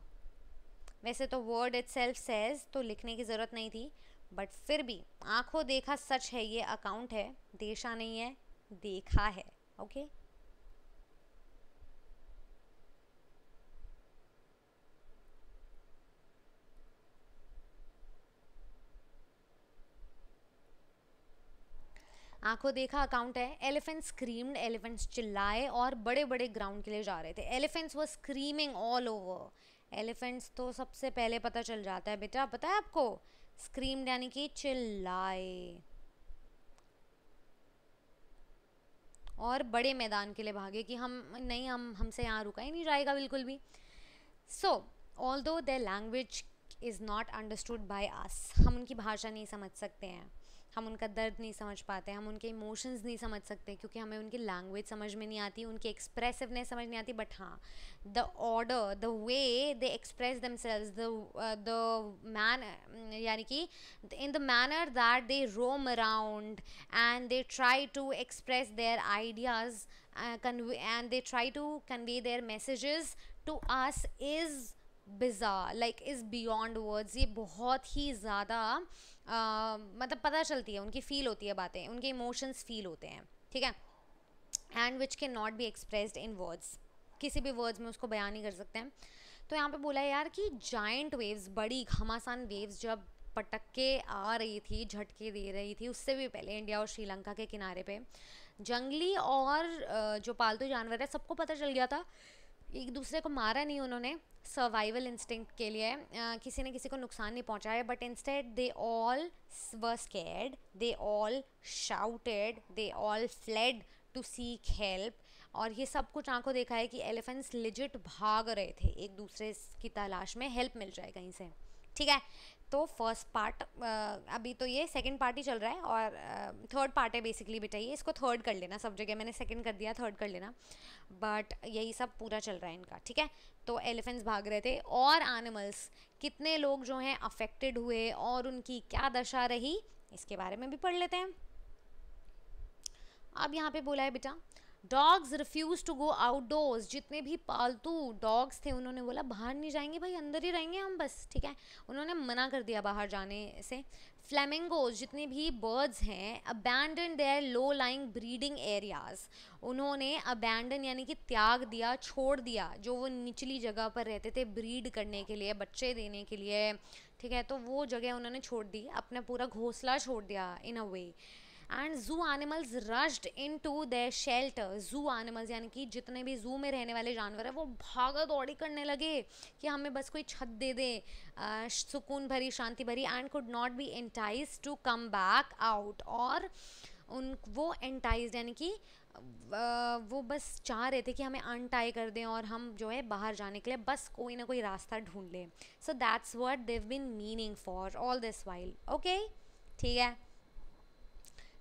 वैसे तो वर्ड इट सेल्फ सेज तो लिखने की ज़रूरत नहीं थी बट फिर भी आंखों देखा सच है ये अकाउंट है देशा नहीं है देखा है ओके आंखों देखा अकाउंट है एलिफेंट स्क्रीम्ड एलिफेंट्स चिल्लाए और बड़े बड़े ग्राउंड के लिए जा रहे थे elephants were screaming all over elephants तो सबसे पहले पता चल जाता है बेटा पता है आपको स्क्रीम यानी कि चिल्लाए और बड़े मैदान के लिए भागे कि हम नहीं हम हमसे यहाँ रुका ही नहीं जाएगा बिल्कुल भी so although the language is not understood by us हम उनकी भाषा नहीं समझ सकते हैं हम उनका दर्द नहीं समझ पाते हम उनके इमोशंस नहीं समझ सकते क्योंकि हमें उनकी लैंग्वेज समझ में नहीं आती उनकी एक्सप्रेसिवनेस समझ नहीं आती बट हाँ the order the way they express themselves the man यानी कि in the manner that they roam around and they try to express their ideas and they try to convey their messages to us is बिजा like is beyond words ये बहुत ही ज़्यादा मतलब पता चलती है उनकी फ़ील होती है बातें उनके इमोशंस फील होते हैं ठीक है and which can not be expressed in words किसी भी वर्ड्स में उसको बयान नहीं कर सकते हैं तो यहाँ पे बोला है यार कि जाइंट वेव्स बड़ी घमासान वेव्स जब पटक के आ रही थी झटके दे रही थी उससे भी पहले इंडिया और श्रीलंका के किनारे पे जंगली और जो पालतू जानवर है सबको पता चल गया था एक दूसरे को मारा नहीं उन्होंने सर्वाइवल इंस्टिंक्ट के लिए uh, किसी ने किसी को नुकसान नहीं पहुंचाया but instead they all were scared they all shouted they all fled to seek help और ये सब कुछ आंखों देखा है कि एलिफेंट्स लिजिट भाग रहे थे एक दूसरे की तलाश में हेल्प मिल जाए कहीं से ठीक है तो फर्स्ट पार्ट अभी तो ये सेकंड पार्ट ही चल रहा है और थर्ड पार्ट है बेसिकली बेटा ये इसको थर्ड कर लेना सब जगह मैंने सेकंड कर दिया थर्ड कर लेना बट यही सब पूरा चल रहा है इनका ठीक है तो एलिफेंट्स भाग रहे थे और एनिमल्स कितने लोग जो हैं अफेक्टेड हुए और उनकी क्या दशा रही इसके बारे में भी पढ़ लेते हैं अब यहाँ पे बोला है बेटा dogs refuse to go outdoors जितने भी पालतू डॉग्स थे उन्होंने बोला बाहर नहीं जाएंगे भाई अंदर ही रहेंगे हम बस ठीक है उन्होंने मना कर दिया बाहर जाने से फ्लैमेंगोज जितने भी बर्ड्स हैं abandon their low lying breeding areas उन्होंने अबैंडन यानी कि त्याग दिया छोड़ दिया जो वो निचली जगह पर रहते थे ब्रीड करने के लिए बच्चे देने के लिए ठीक है तो वो जगह उन्होंने छोड़ दी अपना पूरा घोंसला छोड़ दिया in a way and zoo animals rushed into the shelter zoo animals यानी कि जितने भी जू में रहने वाले जानवर हैं वो भागा दौड़ी करने लगे कि हमें बस कोई छत दे दे सुकून भरी शांति भरी and could not be entice to come back out और उन वो एंटाइज यानी कि वो बस चाह रहे थे कि हमें अनटाई कर दें और हम जो है बाहर जाने के लिए बस कोई ना कोई रास्ता ढूंढ लें so that's word they've been meaning for all this while okay ठीक है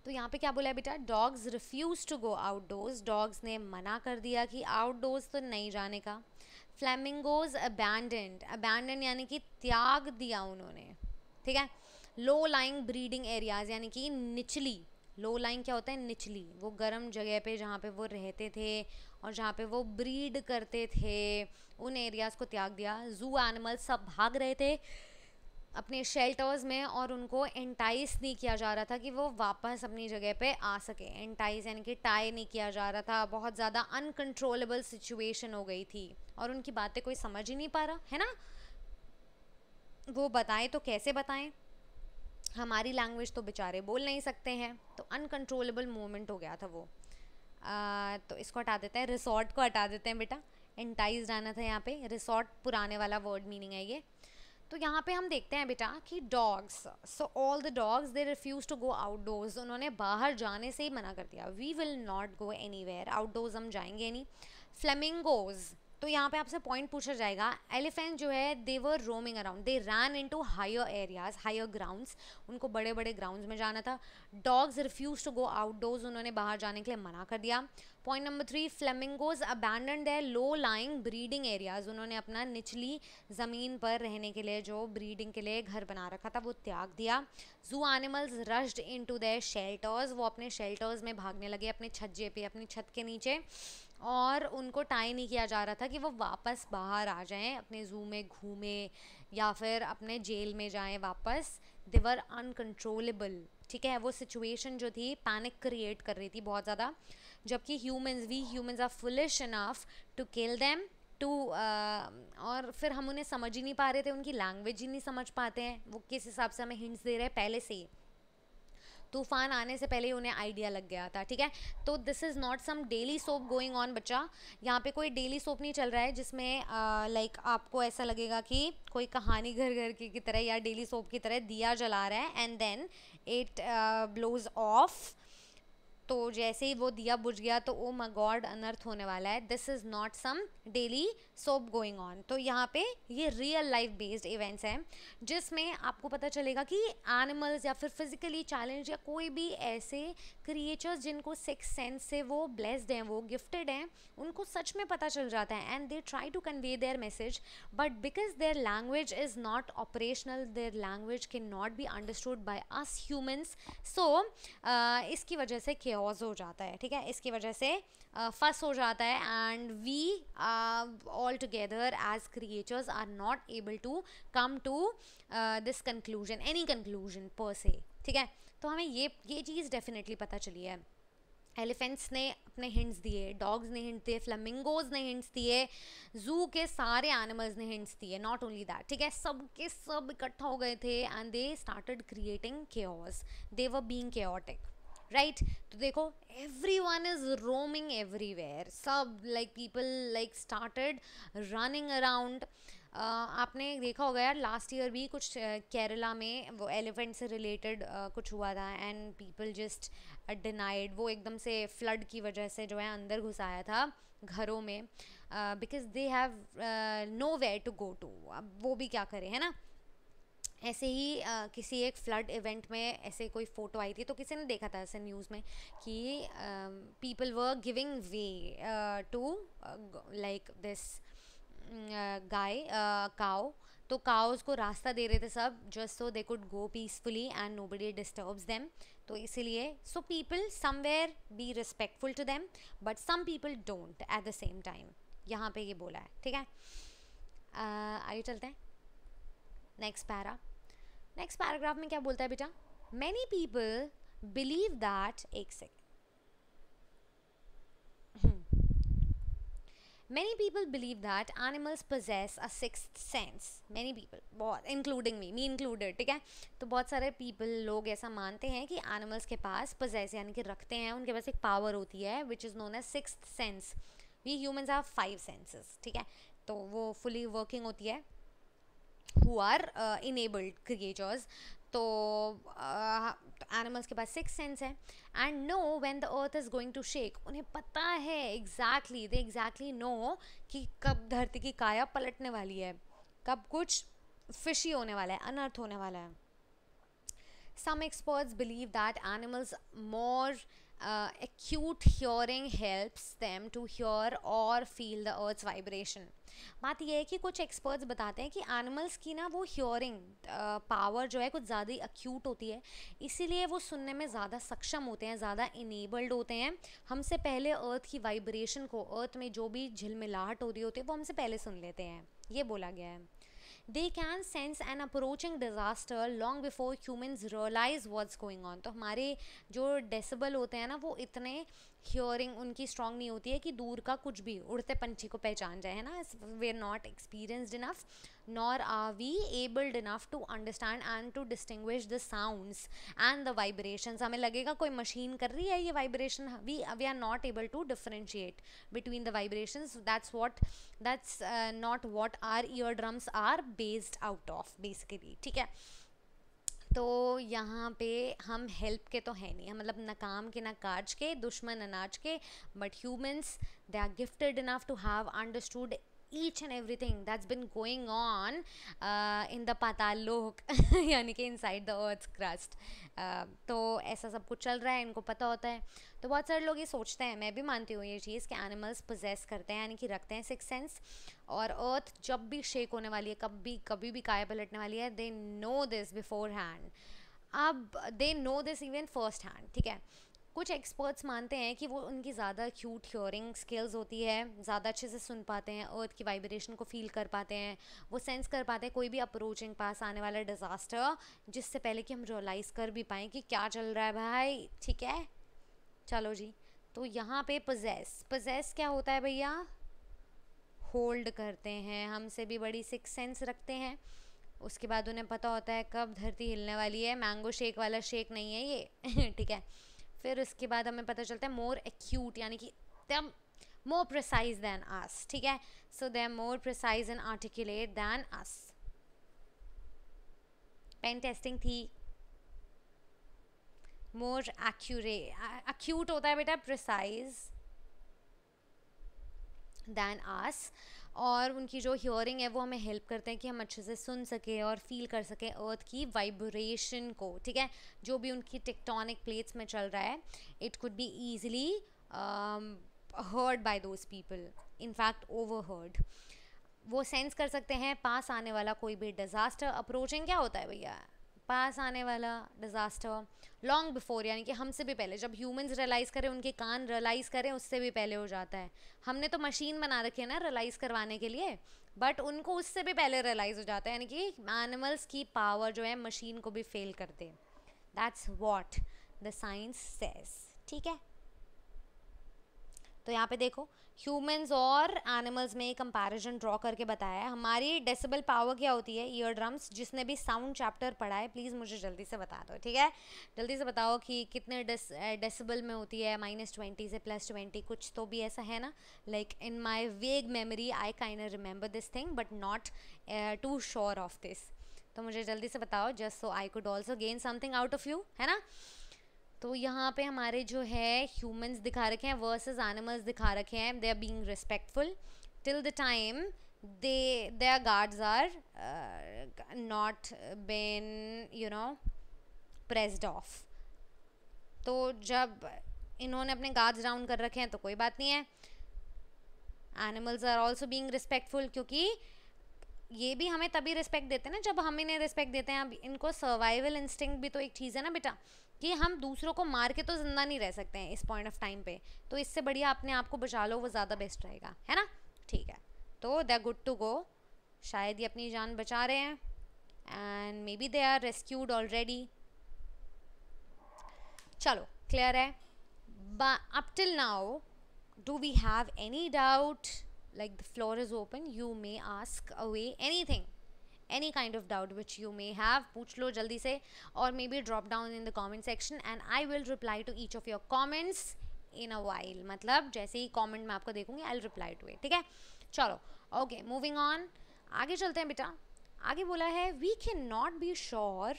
तो यहाँ पे क्या बोला है बेटा dogs refuse to go outdoors dogs ने मना कर दिया कि आउटडोर्स तो नहीं जाने का फ्लैमिंगोज अबैंडेंड अबैंडन यानी कि त्याग दिया उन्होंने ठीक है लो लाइंग ब्रीडिंग एरियाज़ यानी कि निचली लो लाइंग क्या होता है निचली वो गर्म जगह पे जहाँ पे वो रहते थे और जहाँ पे वो ब्रीड करते थे उन एरियाज़ को त्याग दिया जू एनिमल्स सब भाग रहे थे अपने शेल्टर्स में और उनको एंटाइस नहीं किया जा रहा था कि वो वापस अपनी जगह पे आ सके एंटाइस यानी कि टाई नहीं किया जा रहा था बहुत ज़्यादा अनकंट्रोलेबल सिचुएशन हो गई थी और उनकी बातें कोई समझ ही नहीं पा रहा है ना वो बताएं तो कैसे बताएं हमारी लैंग्वेज तो बेचारे बोल नहीं सकते हैं तो अनकंट्रोलेबल मोमेंट हो गया था वो आ, तो इसको हटा देते हैं रिसोर्ट को हटा देते हैं बेटा एंटाइज आना था यहाँ पे रिसोर्ट पुराने वाला वर्ड मीनिंग है ये तो यहाँ पे हम देखते हैं बेटा कि dogs so all the dogs they refuse to go outdoors उन्होंने बाहर जाने से ही मना कर दिया we will not go anywhere outdoors हम जाएंगे नहीं फ्लेमिंगोज़ तो यहाँ पे आपसे पॉइंट पूछा जाएगा एलिफेंट जो है they were roaming around they run into higher areas higher grounds उनको बड़े बड़े ग्राउंड्स में जाना था dogs refuse to go outdoors उन्होंने बाहर जाने के लिए मना कर दिया point number three flamingos abandon their low lying breeding areas उन्होंने अपना निचली ज़मीन पर रहने के लिए जो ब्रीडिंग के लिए घर बना रखा था वो त्याग दिया zoo animals rushed into their shelters वो अपने शेल्टर्स में भागने लगे अपने छज्जे पे अपनी छत के नीचे और उनको टाई नहीं किया जा रहा था कि वो वापस बाहर आ जाएं अपने जू में घूमें या फिर अपने जेल में जाएं वापस देवर अनकंट्रोलेबल ठीक है वो सिचुएशन जो थी पैनिक क्रिएट कर रही थी बहुत ज़्यादा जबकि humans we humans are foolish enough to kill them too और फिर हम उन्हें समझ ही नहीं पा रहे थे उनकी लैंग्वेज ही नहीं समझ पाते हैं वो किस हिसाब से हमें हिंट्स दे रहे हैं पहले से ही तूफान आने से पहले ही उन्हें आइडिया लग गया था ठीक है तो this is not some daily soap going on बच्चा यहाँ पे कोई डेली सोप नहीं चल रहा है जिसमें लाइक आपको ऐसा लगेगा कि कोई कहानी घर घर की, की तरह या डेली सोप की तरह दिया जला रहा है and then it blows off तो जैसे ही वो दिया बुझ गया तो ओ माय गॉड अनर्थ होने वाला है this is not some daily soap going on तो यहाँ पे ये रियल लाइफ बेस्ड इवेंट्स हैं जिसमें आपको पता चलेगा कि एनिमल्स या फिर फिजिकली चैलेंज या कोई भी ऐसे क्रिएचर्स जिनको सिक्स सेंस से वो ब्लेस्ड हैं वो गिफ्टेड हैं उनको सच में पता चल जाता है and they try to convey their message but because their language is not operational their language can not be understood by us humans so इसकी वजह से केयर्स हो जाता है ठीक है इसकी वजह से फस हो जाता है and we all together as creators are not able to come to this conclusion any conclusion पर से ठीक है तो हमें ये ये चीज़ डेफिनेटली पता चली है एलिफेंट्स ने अपने हिंट्स दिए डॉग्स ने हिंट दिए फ्लमिंगोज ने हिंट्स दिए जू के सारे एनिमल्स ने हिंट्स दिए नॉट ओनली दैट ठीक है सब के सब इकट्ठा हो गए थे एंड दे स्टार्टेड क्रिएटिंग केयर्स they were being chaotic right right? तो देखो everyone is roaming everywhere सब like people like started running around आपने देखा होगा यार लास्ट ईयर भी कुछ केरला uh, में वो एलिफेंट से रिलेटेड uh, कुछ हुआ था एंड पीपल जस्ट डिनाइड वो एकदम से फ्लड की वजह से जो है अंदर घुस आया था घरों में because they have nowhere to go to अब वो भी क्या करें है ना ऐसे ही आ, किसी एक फ्लड इवेंट में ऐसे कोई फ़ोटो आई थी तो किसी ने देखा था ऐसे न्यूज़ में कि people were giving way to like this गाय काओ तो काओज को रास्ता दे रहे थे सब just so they could go peacefully and nobody disturbs them तो इसीलिए so people somewhere be respectful to them but some people don't at the same time यहाँ पे ये बोला है ठीक है आइए चलते हैं नेक्स्ट पैरा नेक्स्ट पैराग्राफ में क्या बोलता है बेटा मैनी पीपल बिलीव दैट एक second Many people believe that animals possess a sixth sense. Many people, बहुत including me, me included, ठीक है तो बहुत सारे people लोग ऐसा मानते हैं कि animals के पास possess यानी कि रखते हैं उनके पास एक power होती है which is known as sixth sense. We humans have five senses, ठीक है तो वो fully working होती है हु आर इनेबल्ड क्रिएटर्स तो एनिमल्स uh, के पास सिक्स सेंस है and know when the earth is going to shake उन्हें पता है एग्जैक्टली दे एग्जैक्टली नो कि कब धरती की काया पलटने वाली है कब कुछ फिशी होने वाला है अनर्थ होने वाला है some experts believe that animals more acute hearing helps them to hear और फील द अर्थ वाइब्रेशन बात यह है कि कुछ एक्सपर्ट्स बताते हैं कि एनिमल्स की ना वो हियरिंग पावर जो है कुछ ज़्यादा ही अक्यूट होती है इसीलिए वो सुनने में ज़्यादा सक्षम होते हैं ज़्यादा इनेबल्ड होते हैं हमसे पहले अर्थ की वाइब्रेशन को अर्थ में जो भी झिलमिलाहट हो रही होती है वो हमसे पहले सुन लेते हैं ये बोला गया है they can sense an approaching disaster long before humans realise what's going on तो हमारे जो डेसिबल होते हैं ना वो इतने हियरिंग उनकी स्ट्रांग नहीं होती है कि दूर का कुछ भी उड़ते पंछी को पहचान जाए है ना we are not experienced enough nor are we abled enough to understand and to distinguish the sounds and the vibrations हमें लगेगा कोई मशीन कर रही है ये vibration we we are not able to differentiate between the vibrations that's what that's not what our ear drums are based out of basically ठीक है तो यहाँ पे हम हेल्प के तो है नहीं मतलब ना काम के ना काज के दुश्मन अनाज के but humans they are gifted enough to have understood each and everything that's been going on in the Patal Lok यानी कि inside the earth crust तो ऐसा सब कुछ चल रहा है इनको पता होता है तो बहुत सारे लोग ये सोचते हैं मैं भी मानती हूँ ये चीज़ कि एनिमल्स पोजेस करते हैं यानी कि रखते हैं सिक्स सेंस और अर्थ जब भी शेक होने वाली है कब भी कभी भी काया पलटने वाली है they know this beforehand अब they know this even first hand ठीक है कुछ एक्सपर्ट्स मानते हैं कि वो उनकी ज़्यादा क्यूट हियरिंग स्किल्स होती है ज़्यादा अच्छे से सुन पाते हैं अर्थ की वाइब्रेशन को फील कर पाते हैं वो सेंस कर पाते हैं कोई भी अप्रोचिंग पास आने वाला डिज़ास्टर जिससे पहले कि हम रियलाइज़ कर भी पाएँ कि क्या चल रहा है भाई ठीक है चलो जी तो यहाँ पे पज़ेस पजेस क्या होता है भैया होल्ड करते हैं हमसे भी बड़ी सिक्स सेंस रखते हैं उसके बाद उन्हें पता होता है कब धरती हिलने वाली है मैंगो शेक वाला शेक नहीं है ये ठीक है फिर उसके बाद हमें पता चलता है मोर एक्यूट यानी कि दम मोर प्रिसाइज दैन आस ठीक है so they more precise and articulate than us pen testing थी मोर एक्यूरे एक्यूट होता है बेटा प्रिसाइज दैन आस और उनकी जो हियरिंग है वो हमें हेल्प करते हैं कि हम अच्छे से सुन सकें और फील कर सकें अर्थ की वाइब्रेशन को ठीक है जो भी उनकी टेक्टोनिक प्लेट्स में चल रहा है it could be easily heard by those people in fact overheard वो सेंस कर सकते हैं पास आने वाला कोई भी डिज़ास्टर अप्रोचिंग क्या होता है भैया पास आने वाला डिज़ास्टर लॉन्ग बिफोर यानी कि हमसे भी पहले जब ह्यूमंस रियलाइज़ करें उनके कान रियलाइज़ करें उससे भी पहले हो जाता है हमने तो मशीन बना रखी है ना रियलाइज़ करवाने के लिए बट उनको उससे भी पहले रियलाइज़ हो जाता है यानी कि एनिमल्स की पावर जो है मशीन को भी फेल करते हैं that's what the science says ठीक है तो यहाँ पे देखो ह्यूमंस और एनिमल्स में कंपैरिजन ड्रॉ करके बताया है हमारी डेसिबल पावर क्या होती है ईयर ड्रम्स जिसने भी साउंड चैप्टर पढ़ा है प्लीज़ मुझे जल्दी से बता दो ठीक है जल्दी से बताओ कि कितने डेस डेसिबल eh, में होती है माइनस ट्वेंटी से प्लस ट्वेंटी कुछ तो भी ऐसा है ना like in my vague memory I can remember this thing but not too sure of this तो मुझे जल्दी से बताओ just so I could also gain something out of you है ना तो यहाँ पे हमारे जो है ह्यूमंस दिखा रखे हैं वर्सेस एनिमल्स दिखा रखे हैं they are being respectful till the time they are guards are not been you know pressed off तो जब इन्होंने अपने गार्ड्स डाउन कर रखे हैं तो कोई बात नहीं है animals are also being respectful क्योंकि ये भी हमें तभी रिस्पेक्ट देते हैं ना जब हम इन्हें रिस्पेक्ट देते हैं अब इनको सर्वाइवल इंस्टिंक्ट भी तो एक चीज़ है ना बेटा कि हम दूसरों को मार के तो ज़िंदा नहीं रह सकते हैं इस पॉइंट ऑफ टाइम पे तो इससे बढ़िया अपने आप को बचा लो वो ज़्यादा बेस्ट रहेगा है ना ठीक है तो दे गुड टू गो शायद ये अपनी जान बचा रहे हैं and maybe they are rescued already चलो क्लियर है up till now do we have any doubt like the floor is open you may ask away anything kind of doubt which you may have पूछ लो जल्दी से और maybe drop down in the comment section and I will reply to each of your comments in a while मतलब जैसे ही comment मैं आपको देखूंगी आई रिप्लाई टू इट ठीक है चलो ओके मूविंग ऑन आगे चलते हैं बेटा आगे बोला है we can not be sure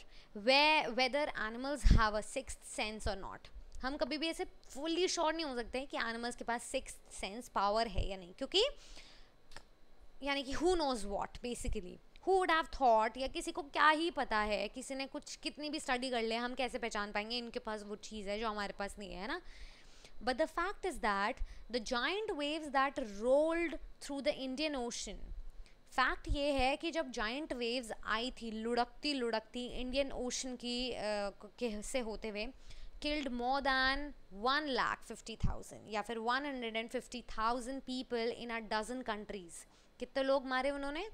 वे whether animals have a six sense और नॉट हम कभी भी ऐसे फुल्ली श्योर नहीं हो सकते कि एनिमल्स के पास सिक्स सेंस पावर है या नहीं क्योंकि यानी कि who knows what basically who would have thought या किसी को क्या ही पता है किसी ने कुछ कितनी भी स्टडी कर ले हम कैसे पहचान पाएंगे इनके पास वो चीज़ है जो हमारे पास नहीं है ना but the fact is that the giant waves that rolled through the Indian Ocean fact ये है कि जब जॉइंट वेव्स आई थी लुढ़कती लुढ़कती इंडियन ओशन की के से होते हुए killed more than one lakh fifty thousand या फिर one hundred and fifty thousand people in a dozen countries कितने लोग मारे उन्होंने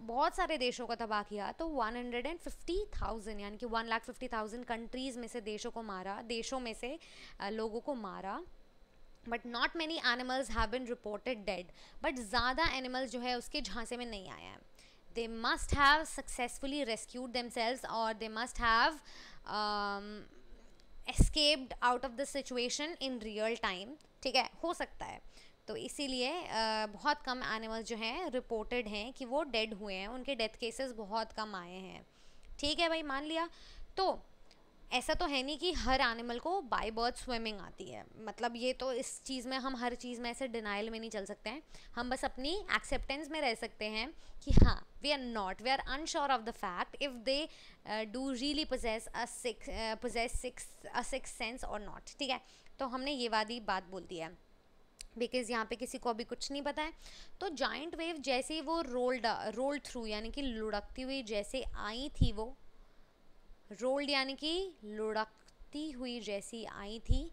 बहुत सारे देशों का तबाह किया तो one hundred and fifty thousand यानी कि one lakh fifty thousand countries में से देशों को मारा देशों में से लोगों को मारा but not many animals have been reported dead but ज़्यादा एनिमल्स जो है उसके झांसे में नहीं आया है they must have successfully rescued themselves और they must have escaped out of the situation in real time ठीक है हो सकता है तो इसीलिए बहुत कम एनिमल्स जो हैं रिपोर्टेड हैं कि वो डेड हुए हैं उनके डेथ केसेस बहुत कम आए हैं ठीक है भाई मान लिया तो ऐसा तो है नहीं कि हर एनिमल को बाय बर्थ स्विमिंग आती है मतलब ये तो इस चीज़ में हम हर चीज़ में ऐसे डिनाइल में नहीं चल सकते हैं हम बस अपनी एक्सेप्टेंस में रह सकते हैं कि हाँ we are not we are unsure of the fact if they do really possess possess six a six sense और नॉट ठीक है तो हमने ये वादी बात बोल दी है बिकॉज यहाँ पे किसी को अभी कुछ नहीं पता है तो जॉइंट वेव जैसे ही वो रोल्ड रोल थ्रू यानी कि लुढ़कती हुई जैसे आई थी वो रोल्ड यानी कि लुढ़कती हुई जैसी आई थी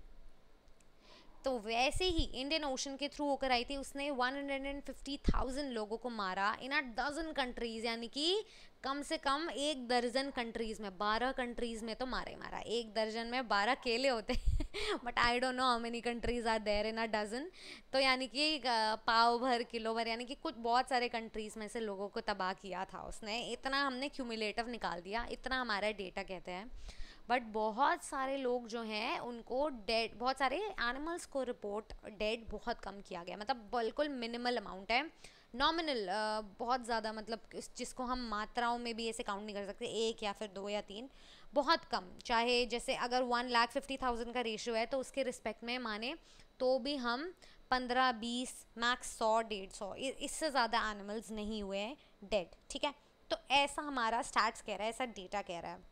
तो वैसे ही इंडियन ओशन के थ्रू होकर आई थी उसने 150,000 लोगों को मारा इन अ डजन कंट्रीज़ यानी कि कम से कम एक दर्जन कंट्रीज़ में बारह कंट्रीज़ में तो मारे मारा एक दर्जन में बारह केले होते हैं but I don't know how many countries are there in a dozen तो यानी कि पाव भर किलो भर यानी कि कुछ बहुत सारे कंट्रीज़ में से लोगों को तबाह किया था उसने इतना हमने क्यूमुलेटिव निकाल दिया इतना हमारा डेटा कहते हैं बट बहुत सारे लोग जो हैं उनको डेड बहुत सारे एनिमल्स को रिपोर्ट डेड बहुत कम किया गया मतलब बिल्कुल मिनिमल अमाउंट है नॉमिनल बहुत ज़्यादा मतलब जिसको हम मात्राओं में भी ऐसे काउंट नहीं कर सकते एक या फिर दो या तीन बहुत कम चाहे जैसे अगर वन लाख फिफ्टी थाउजेंड का रेशियो है तो उसके रिस्पेक्ट में माने तो भी हम पंद्रह बीस मैक्स सौ डेढ़ सौ इससे ज़्यादा एनिमल्स नहीं हुए हैं डेड ठीक है तो ऐसा हमारा स्टैट्स कह रहा है ऐसा डेटा कह रहा है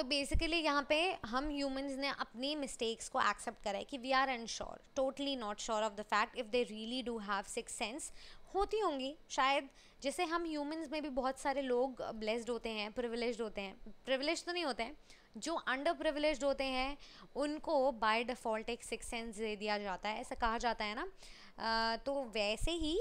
तो बेसिकली यहाँ पे हम ह्यूमंस ने अपनी मिस्टेक्स को एक्सेप्ट करा है कि we are unsure totally not sure of the fact if they really do have six sense होती होंगी शायद जैसे हम ह्यूमंस में भी बहुत सारे लोग ब्लेस्ड होते हैं प्रिविलेज होते हैं प्रिविलेज तो नहीं होते हैं जो अंडर प्रिविलेज होते हैं उनको बाय डिफ़ॉल्ट एक सिक्स सेंस दे दिया जाता है ऐसा कहा जाता है ना तो वैसे ही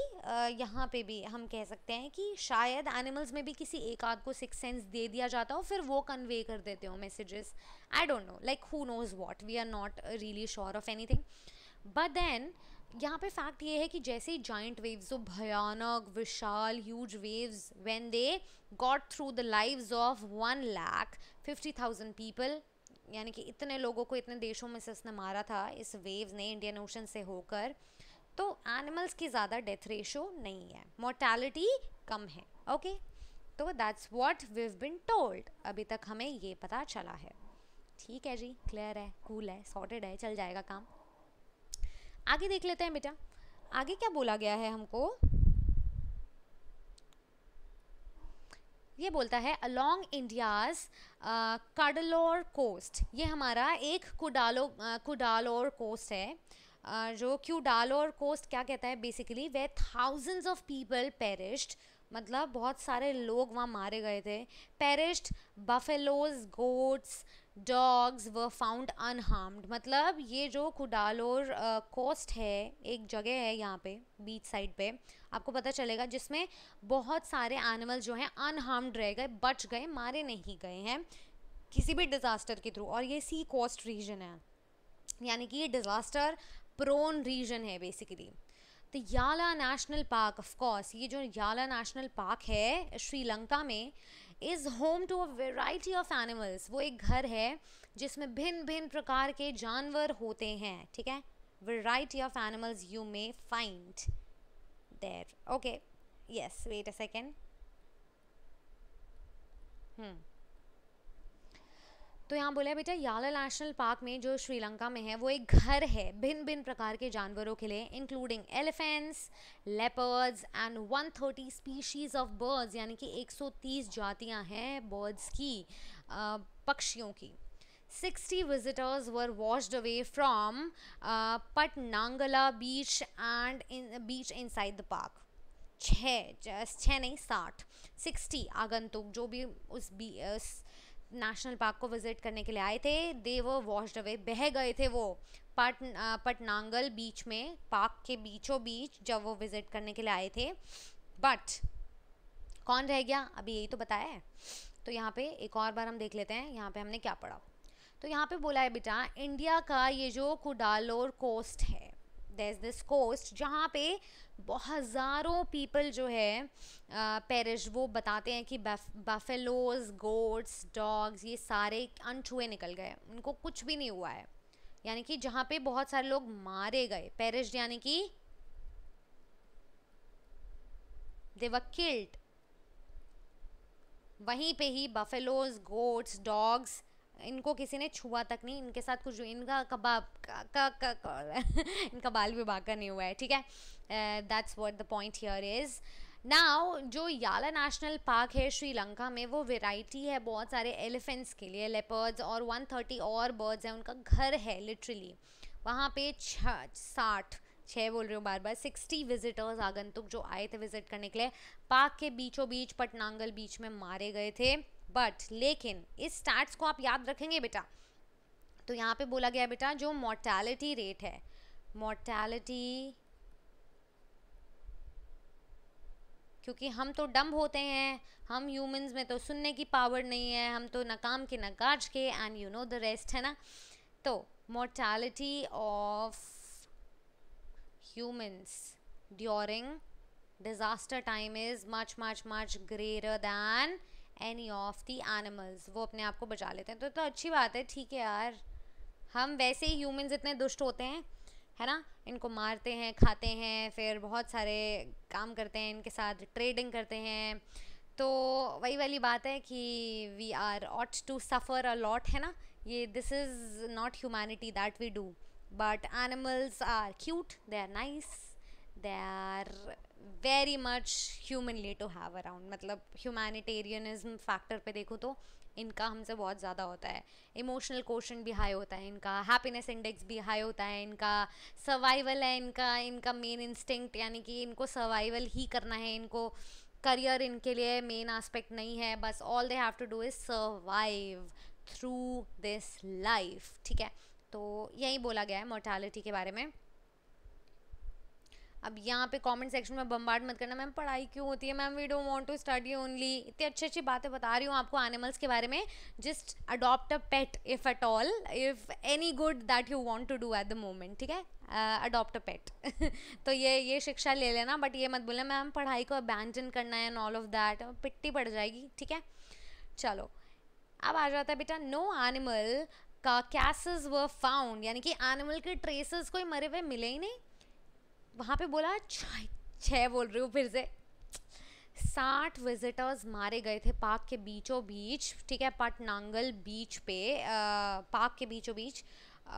यहाँ पे भी हम कह सकते हैं कि शायद एनिमल्स में भी किसी एक आध को सिक्स सेंस दे दिया जाता हो फिर वो कन्वे कर देते हो messages I don't know like who knows what we are not really sure of anything but then यहाँ पे फैक्ट ये है कि जैसे ही जॉइंट वेव्स जो भयानक विशाल huge waves when they got through the lives of one lakh fifty thousand people यानी कि इतने लोगों को इतने देशों में से उसने मारा था इस वेव्स ने इंडियन ओशन से होकर तो एनिमल्स की ज़्यादा डेथ रेशो नहीं है मोर्टैलिटी कम है ओके okay? तो that's what we've been told अभी तक हमें ये पता चला है ठीक है जी क्लियर है कूल है सॉर्टेड है चल जाएगा काम आगे देख लेते हैं बेटा आगे क्या बोला गया है हमको ये बोलता है अलोंग इंडियाज कडलोर कोस्ट ये हमारा एक कुडालो uh, कुडालोर कोस्ट है जो क्यूडालो और कोस्ट क्या कहता है बेसिकली वे थाउजेंड्स ऑफ पीपल पेरिश्ड मतलब बहुत सारे लोग वहाँ मारे गए थे perished buffaloes goats dogs were found unharmed मतलब ये जो कुडालोर कोस्ट है एक जगह है यहाँ पे बीच साइड पे आपको पता चलेगा जिसमें बहुत सारे एनिमल जो हैं अनहार्म्ड रह गए बच गए मारे नहीं गए हैं किसी भी डिज़ास्टर के थ्रू और ये सी कोस्ट रीजन है यानी कि ये डिज़ास्टर प्रोन रीजन है बेसिकली तो Yala national park of course ये जो याला नेशनल पार्क है श्रीलंका में is home to a variety of animals वो एक घर है जिसमें भिन्न भिन्न प्रकार के जानवर होते हैं ठीक है variety of animals you may find there okay yes wait a second hmm तो यहाँ बोला बेटा याला नेशनल पार्क में जो श्रीलंका में है वो एक घर है भिन्न भिन्न प्रकार के जानवरों के लिए including elephants leopards and 130 species of birds यानी कि 130 जातियाँ हैं बर्ड्स की पक्षियों की 60 visitors were washed away from Patanangala beach and beach inside the park छः छः नहीं साठ सिक्सटी आगंतुक जो भी उस बी उस नेशनल पार्क को विज़िट करने के लिए आए थे दे वो वॉश्ड अवे बह गए थे वो पट पटनांगल बीच में पार्क के बीचों बीच जब वो विज़िट करने के लिए आए थे बट कौन रह गया अभी यही तो बताया है तो यहाँ पे एक और बार हम देख लेते हैं यहाँ पे हमने क्या पढ़ा तो यहाँ पे बोला है बेटा इंडिया का ये जो कुडालोर कोस्ट है देर इज़ दिस कोस्ट जहाँ पे हज़ारों पीपल जो है पेरिश वो बताते हैं कि बफेलोज गोट्स डॉग्स ये सारे अनछुए निकल गए उनको कुछ भी नहीं हुआ है यानी कि जहाँ पे बहुत सारे लोग मारे गए पेरिश यानी कि देवर वहीं पे ही बफेलोज गोट्स डॉग्स इनको किसी ने छुआ तक नहीं इनके साथ कुछ इनका कबाब का, का, का, का इनका बाल भी का नहीं हुआ है ठीक है that's what the point here is now जो याला नेशनल पार्क है श्रीलंका में वो वेराइटी है बहुत सारे एलिफेंट्स के लिए लेपर्ड्स और 130 और बर्ड्स हैं उनका घर है लिटरली वहाँ पे छ साठ छः बोल रही हूँ बार बार सिक्सटी विजिटर्स आगंतुक जो आए थे विज़िट करने के लिए पार्क के बीचों बीच पटनांगल बीच में मारे गए थे बट लेकिन इस स्टैट्स को आप याद रखेंगे बेटा तो यहाँ पे बोला गया बेटा जो मोर्टैलिटी रेट है मोर्टैलिटी क्योंकि हम तो डम्ब होते हैं हम ह्यूमंस में तो सुनने की पावर नहीं है हम तो नाकाम के नकाज के and you know the rest है ना तो mortality of humans during disaster time is much much much greater than any of the animals वो अपने आप को बचा लेते हैं तो तो अच्छी बात है ठीक है यार हम वैसे ही ह्यूमंस इतने दुष्ट होते हैं है ना इनको मारते हैं खाते हैं फिर बहुत सारे काम करते हैं इनके साथ ट्रेडिंग करते हैं तो वही वाली बात है कि we are ought to suffer a lot है ना ये this is not humanity that we do but animals are cute they are nice they are very much humanly to have around मतलब ह्यूमैनिटेरियनिज्म फैक्टर पे देखो तो इनका हमसे बहुत ज़्यादा होता है इमोशनल क्वेश्चन भी हाई होता है इनका हैप्पीनेस इंडेक्स भी हाई होता है इनका सर्वाइवल है इनका इनका मेन इंस्टिंक्ट यानी कि इनको सर्वाइवल ही करना है इनको करियर इनके लिए मेन आस्पेक्ट नहीं है बस all they have to do is survive through this life ठीक है तो यही बोला गया है मोर्टैलिटी के बारे में अब यहाँ पे कमेंट सेक्शन में बम्बार्ड मत करना मैम पढ़ाई क्यों होती है ma'am we don't want to study only इतनी अच्छी अच्छी बातें बता रही हूँ आपको एनिमल्स के बारे में just adopt a pet if at all if any good that you want to do at the moment ठीक है अडॉप्ट अ पेट तो ये ये शिक्षा ले लेना बट ये मत बोलना मैम पढ़ाई को अबैंडन करना है एंड ऑल ऑफ दैट पिट्टी पड़ जाएगी ठीक है चलो अब आ जाता है बेटा नो एनिमल का कैसेज व फाउंड यानी कि एनिमल के ट्रेसेस कोई मरे हुए मिले ही नहीं वहाँ पे बोला छः बोल रही हूँ फिर से साठ विजिटर्स मारे गए थे पार्क के बीचों बीच ठीक है पटनांगल बीच पे आ, पार्क के बीचों बीच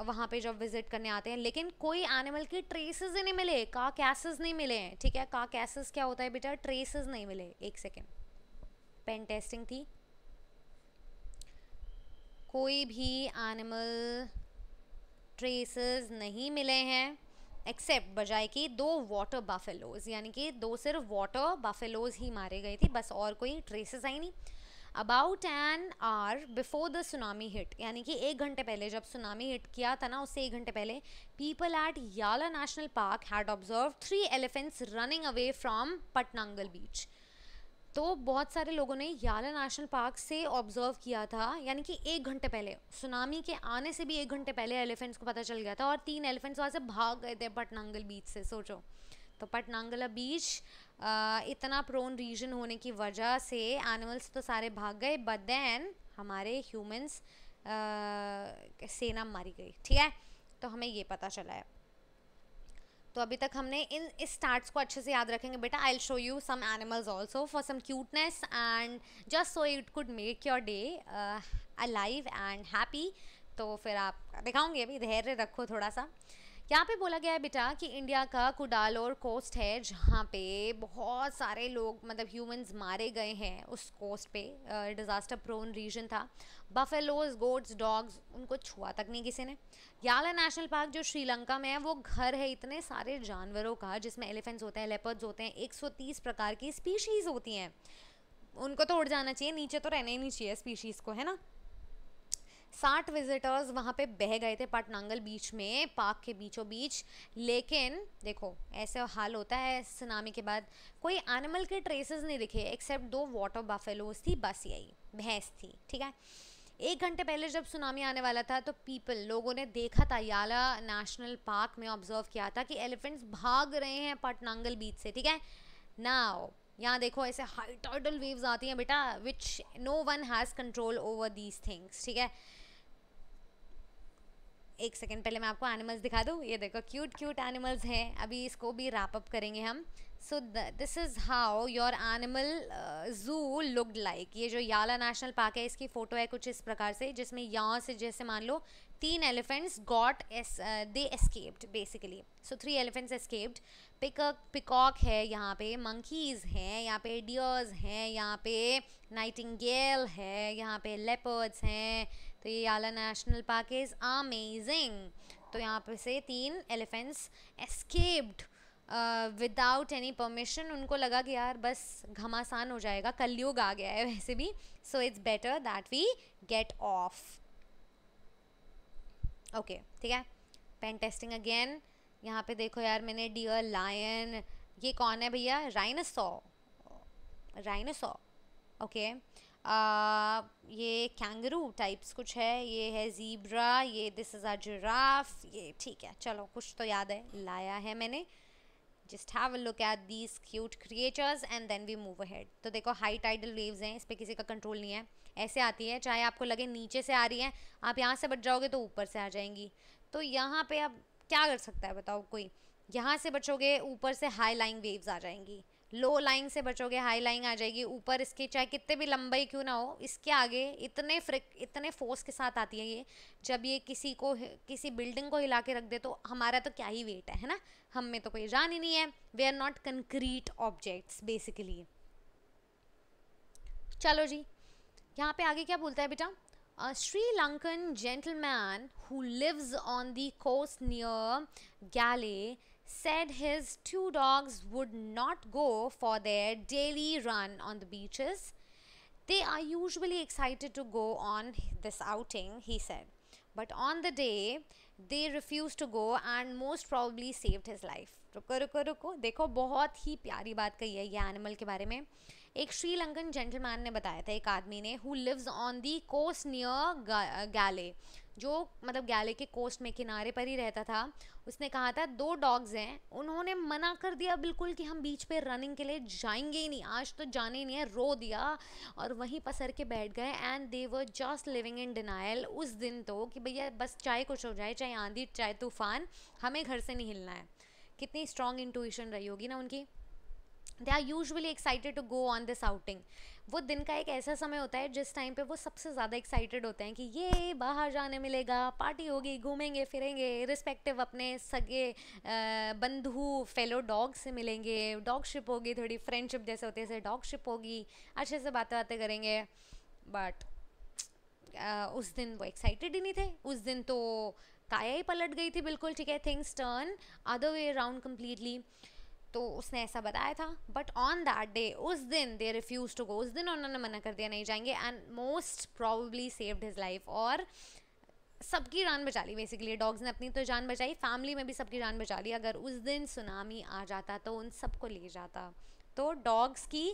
वहाँ पे जब विज़िट करने आते हैं लेकिन कोई एनिमल की ट्रेसेस ही नहीं मिले का कैसेस नहीं मिले हैं ठीक है का कैसेस क्या होता है बेटा ट्रेसेस नहीं मिले एक सेकेंड पेन टेस्टिंग थी कोई भी एनिमल ट्रेसेस नहीं मिले हैं एक्सेप्ट बजाय कि दो वाटर बफेलोज यानी कि दो सिर्फ वाटर बफेलोज ही मारे गए थे बस और कोई ट्रेसेस आई नहीं about an hour before the tsunami hit यानी कि एक घंटे पहले जब सुनामी हिट किया था ना उससे एक घंटे पहले people at Yala national park had observe three elephants running away from Patanangala beach तो बहुत सारे लोगों ने याला नेशनल पार्क से ऑब्जर्व किया था यानी कि एक घंटे पहले सुनामी के आने से भी एक घंटे पहले एलिफेंट्स को पता चल गया था और तीन एलिफेंट्स वहाँ से भाग गए थे पटनांगल बीच से सोचो तो पटनांगला बीच इतना प्रोन रीजन होने की वजह से एनिमल्स तो सारे भाग गए बट देन हमारे ह्यूमन्स सेना मारी गई ठीक है तो हमें ये पता चला है तो अभी तक हमने इन इस स्टार्ट्स को अच्छे से याद रखेंगे बेटा I show you some animals also for some cuteness and just so it could make your day a live and happy तो फिर आप दिखाऊंगे अभी धैर्य रखो थोड़ा सा यहाँ पे बोला गया है बेटा कि इंडिया का कुडालोर कोस्ट है जहाँ पे बहुत सारे लोग मतलब ह्यूमंस मारे गए हैं उस कोस्ट पे डिज़ास्टर प्रोन रीजन था बफेलोज गोड्स डॉग्स उनको छुआ तक नहीं किसी ने याला नेशनल पार्क जो श्रीलंका में है वो घर है इतने सारे जानवरों का जिसमें एलिफेंट्स होते हैं लेपर्ड्स होते हैं एक प्रकार की स्पीशीज़ होती हैं उनको तो उड़ जाना चाहिए नीचे तो रहना ही नहीं चाहिए स्पीशीज़ को है ना साठ विजिटर्स वहाँ पे बह गए थे पाटनांगल बीच में पार्क के बीचों बीच लेकिन देखो ऐसे हाल होता है सुनामी के बाद कोई एनिमल के ट्रेसेस नहीं दिखे एक्सेप्ट दो वाटर बाफेलोज थी बस यही भैंस थी ठीक है एक घंटे पहले जब सुनामी आने वाला था तो पीपल लोगों ने देखा था याला नेशनल पार्क में ऑब्जर्व किया था कि एलिफेंट्स भाग रहे हैं पटनांगल बीच से ठीक है नाउ यहाँ देखो ऐसे हाई टर्टल वेव्स आती हैं बेटा which no one has control over these things ठीक है एक सेकेंड पहले मैं आपको एनिमल्स दिखा दूँ ये देखो क्यूट क्यूट एनिमल्स हैं अभी इसको भी रैप अप करेंगे हम so this is how your animal zoo looked like ये जो याला नेशनल पार्क है इसकी फ़ोटो है कुछ इस प्रकार से जिसमें यहाँ से जैसे मान लो तीन elephants got as they escaped basically so three elephants escaped pick peacock है यहाँ पे मंकीज़ हैं यहाँ पे डियर्स हैं यहाँ पे नाइटिंगेल है यहाँ पे लेपर्ड्स हैं तो ये याला नेशनल पार्क इज़ अमेजिंग तो यहाँ पे से तीन elephants escaped without any permission उनको लगा कि यार बस घमासान हो जाएगा कलयुग आ गया है वैसे भी so it's better that we get off okay ठीक है पेन टेस्टिंग अगेन यहाँ पे देखो यार मैंने डियर लायन ये कौन है भैया राइनसॉ राइनसॉ ओके okay. आ, ये कैंगरू टाइप्स कुछ है ये है ज़ीब्रा ये दिस इज़ अ जिराफ ये ठीक है चलो कुछ तो याद है लाया है मैंने just have look at these cute creators and then we move ahead तो देखो हाई टाइडल वेव्स हैं इस पर किसी का कंट्रोल नहीं है ऐसे आती है चाहे आपको लगे नीचे से आ रही है आप यहाँ से बच जाओगे तो ऊपर से आ जाएंगी तो यहाँ पे आप क्या कर सकता है बताओ कोई यहाँ से बचोगे ऊपर से हाई लाइंग वेव्स आ जाएंगी लो लाइन से बचोगे हाई लाइन आ जाएगी ऊपर इसके चाहे कितने भी लंबाई क्यों ना हो इसके आगे इतने फ्रिक इतने फोर्स के साथ आती है ये जब ये किसी को किसी बिल्डिंग को हिला के रख दे तो हमारा तो क्या ही वेट है है ना हम में तो कोई जान ही नहीं है we are not concrete objects basically चलो जी यहाँ पे आगे क्या बोलता है बेटा Sri Lankan gentleman who lives on the coast near Galle said his two dogs would not go for their daily run on the beaches. They are usually excited to go on this outing, he said. But on the day, they refused to go and most probably saved his life. रुको रुको रुको देखो बहुत ही प्यारी बात कही है ये एनिमल के बारे में एक श्रीलंकन जेंटलमैन ने बताया था एक आदमी ने who lives on the coast near Galle जो मतलब गैले के कोस्ट में किनारे पर ही रहता था उसने कहा था दो डॉग्स हैं उन्होंने मना कर दिया बिल्कुल कि हम बीच पे रनिंग के लिए जाएंगे ही नहीं आज तो जाने ही नहीं है रो दिया और वहीं पसर के बैठ गए and they were just living in denial उस दिन तो कि भैया बस चाहे कुछ हो जाए चाहे आंधी चाहे तूफान हमें घर से नहीं हिलना है कितनी स्ट्रॉन्ग इंटूशन रही होगी ना उनकी they are usually excited to go on this outing वो दिन का एक ऐसा समय होता है जिस टाइम पे वो सबसे ज़्यादा एक्साइटेड होते हैं कि ये बाहर जाने मिलेगा पार्टी होगी घूमेंगे फिरेंगे रिस्पेक्टिव अपने सगे बंधु फेलो डॉग से मिलेंगे डॉगशिप होगी थोड़ी फ्रेंडशिप जैसे होते है डॉगशिप होगी अच्छे से बातें बातें करेंगे बट उस दिन वो एक्साइटेड ही नहीं थे उस दिन तो काया ही पलट गई थी बिल्कुल ठीक है things turn other way round completely तो उसने ऐसा बताया था बट ऑन दैट डे उस दिन दे रिफ्यूज़ टू गो उस दिन उन्होंने मना कर दिया नहीं जाएंगे and most probably saved his life और सबकी जान बचा ली बेसिकली डॉग्स ने अपनी तो जान बचाई फैमिली में भी सबकी जान बचा ली अगर उस दिन सुनामी आ जाता तो उन सबको ले जाता तो डॉग्स की